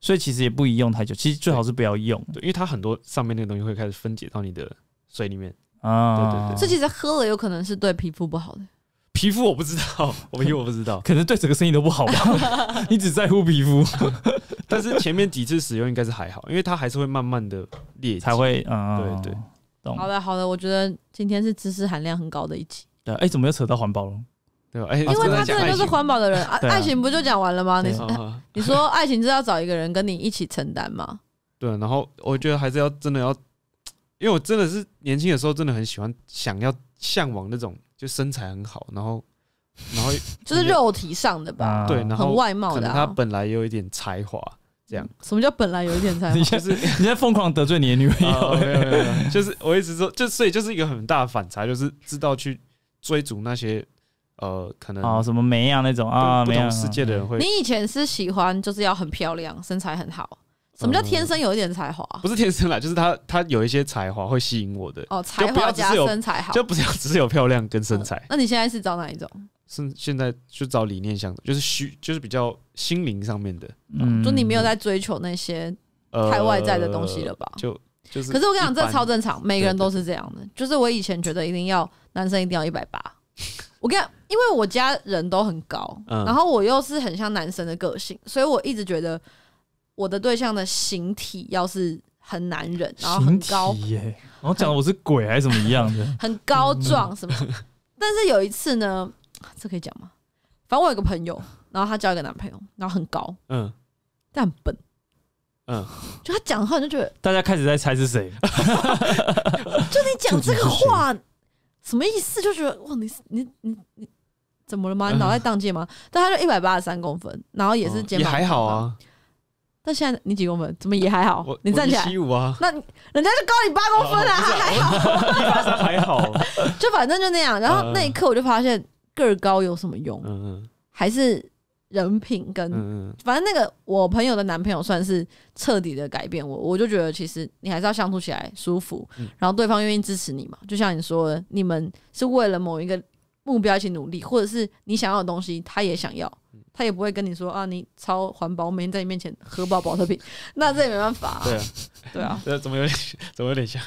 所以其实也不宜用太久，其实最好是不要用，因为它很多上面那个东西会开始分解到你的水里面啊，对对对，这其实喝了有可能是对皮肤不好的。皮肤我不知道，我皮我不知道，可能对整个生意都不好吧。你只在乎皮肤，但是前面几次使用应该是还好，因为它还是会慢慢的裂，才会，对对。好的好的，我觉得今天是知识含量很高的一集。对，哎，怎么又扯到环保了？对吧？哎，因为他真的就是环保的人，爱情不就讲完了吗？你你说爱情是要找一个人跟你一起承担吗？对，然后我觉得还是要真的要，因为我真的是年轻的时候真的很喜欢，想要向往那种。就身材很好，然后，然后就是肉体上的吧，对，然后很外貌的。他本来有一点才华，这样。什么叫本来有一点才华？就 是你在疯狂得罪你的女朋友，没有没有。就是我一直说，就所以就是一个很大的反差，就是知道去追逐那些，呃，可能啊什么美啊那种啊不同世界的人会。你以前是喜欢就是要很漂亮，身材很好。什么叫天生有一点才华？不是天生啦，就是他他有一些才华会吸引我的。哦，才华加身材好，就不是只是有漂亮跟身材。那你现在是找哪一种？是现在就找理念相的，就是虚，就是比较心灵上面的。嗯，就你没有在追求那些太外在的东西了吧？就就是。可是我跟你讲，这超正常，每个人都是这样的。就是我以前觉得一定要男生一定要一百八，我跟你讲，因为我家人都很高，然后我又是很像男生的个性，所以我一直觉得。我的对象的形体要是很男人，然后很高，然后讲我是鬼还是什么一样的，很高壮什么。但是有一次呢，这可以讲吗？反正我有个朋友，然后她交一个男朋友，然后很高，嗯，但很笨，嗯，就他讲的话，你就觉得大家开始在猜是谁。就你讲这个话什么意思？就觉得哇，你你你你怎么了吗？脑袋当界吗？但他就一百八十三公分，然后也是也还好啊。那现在你几公分？怎么也还好？你站起来七五啊？那人家就高你八公分啊，还 好还好，就反正就那样。然后那一刻我就发现个高有什么用？嗯嗯，还是人品跟反正那个我朋友的男朋友算是彻底的改变我。我就觉得其实你还是要相处起来舒服，然后对方愿意支持你嘛。就像你说，你们是为了某一个目标一起努力，或者是你想要的东西，他也想要。他也不会跟你说啊，你超环保，每天在你面前喝饱饱特饼，那这也没办法。对啊，对啊，这 怎么有点，怎么有点像？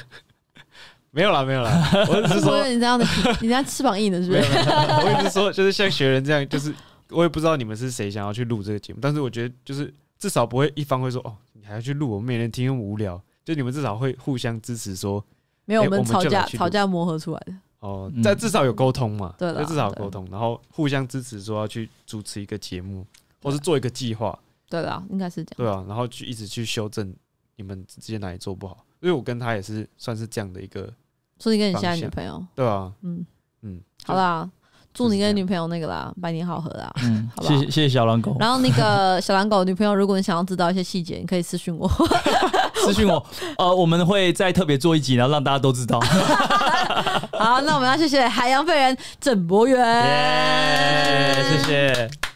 没有啦，没有啦，我只是说，你这样子，人家翅膀硬了是不是？我一是说，就是像学人这样，就是我也不知道你们是谁想要去录这个节目，但是我觉得就是至少不会一方会说哦，你还要去录，我们每天听无聊。就你们至少会互相支持，说没有，我们吵架吵架磨合出来的。哦，在至少有沟通嘛，对了，至少有沟通，然后互相支持，说要去主持一个节目，或是做一个计划，对啦，应该是这样，对啊，然后去一直去修正你们之间哪里做不好，因为我跟他也是算是这样的一个，说你跟你现在女朋友，对啊，嗯嗯，好啦，祝你跟你女朋友那个啦百年好合啊，嗯，好，谢谢谢谢小狼狗，然后那个小狼狗女朋友，如果你想要知道一些细节，你可以私信我。私讯我，呃，我们会再特别做一集，然后让大家都知道。好，那我们要谢谢海洋废人郑博元，谢谢。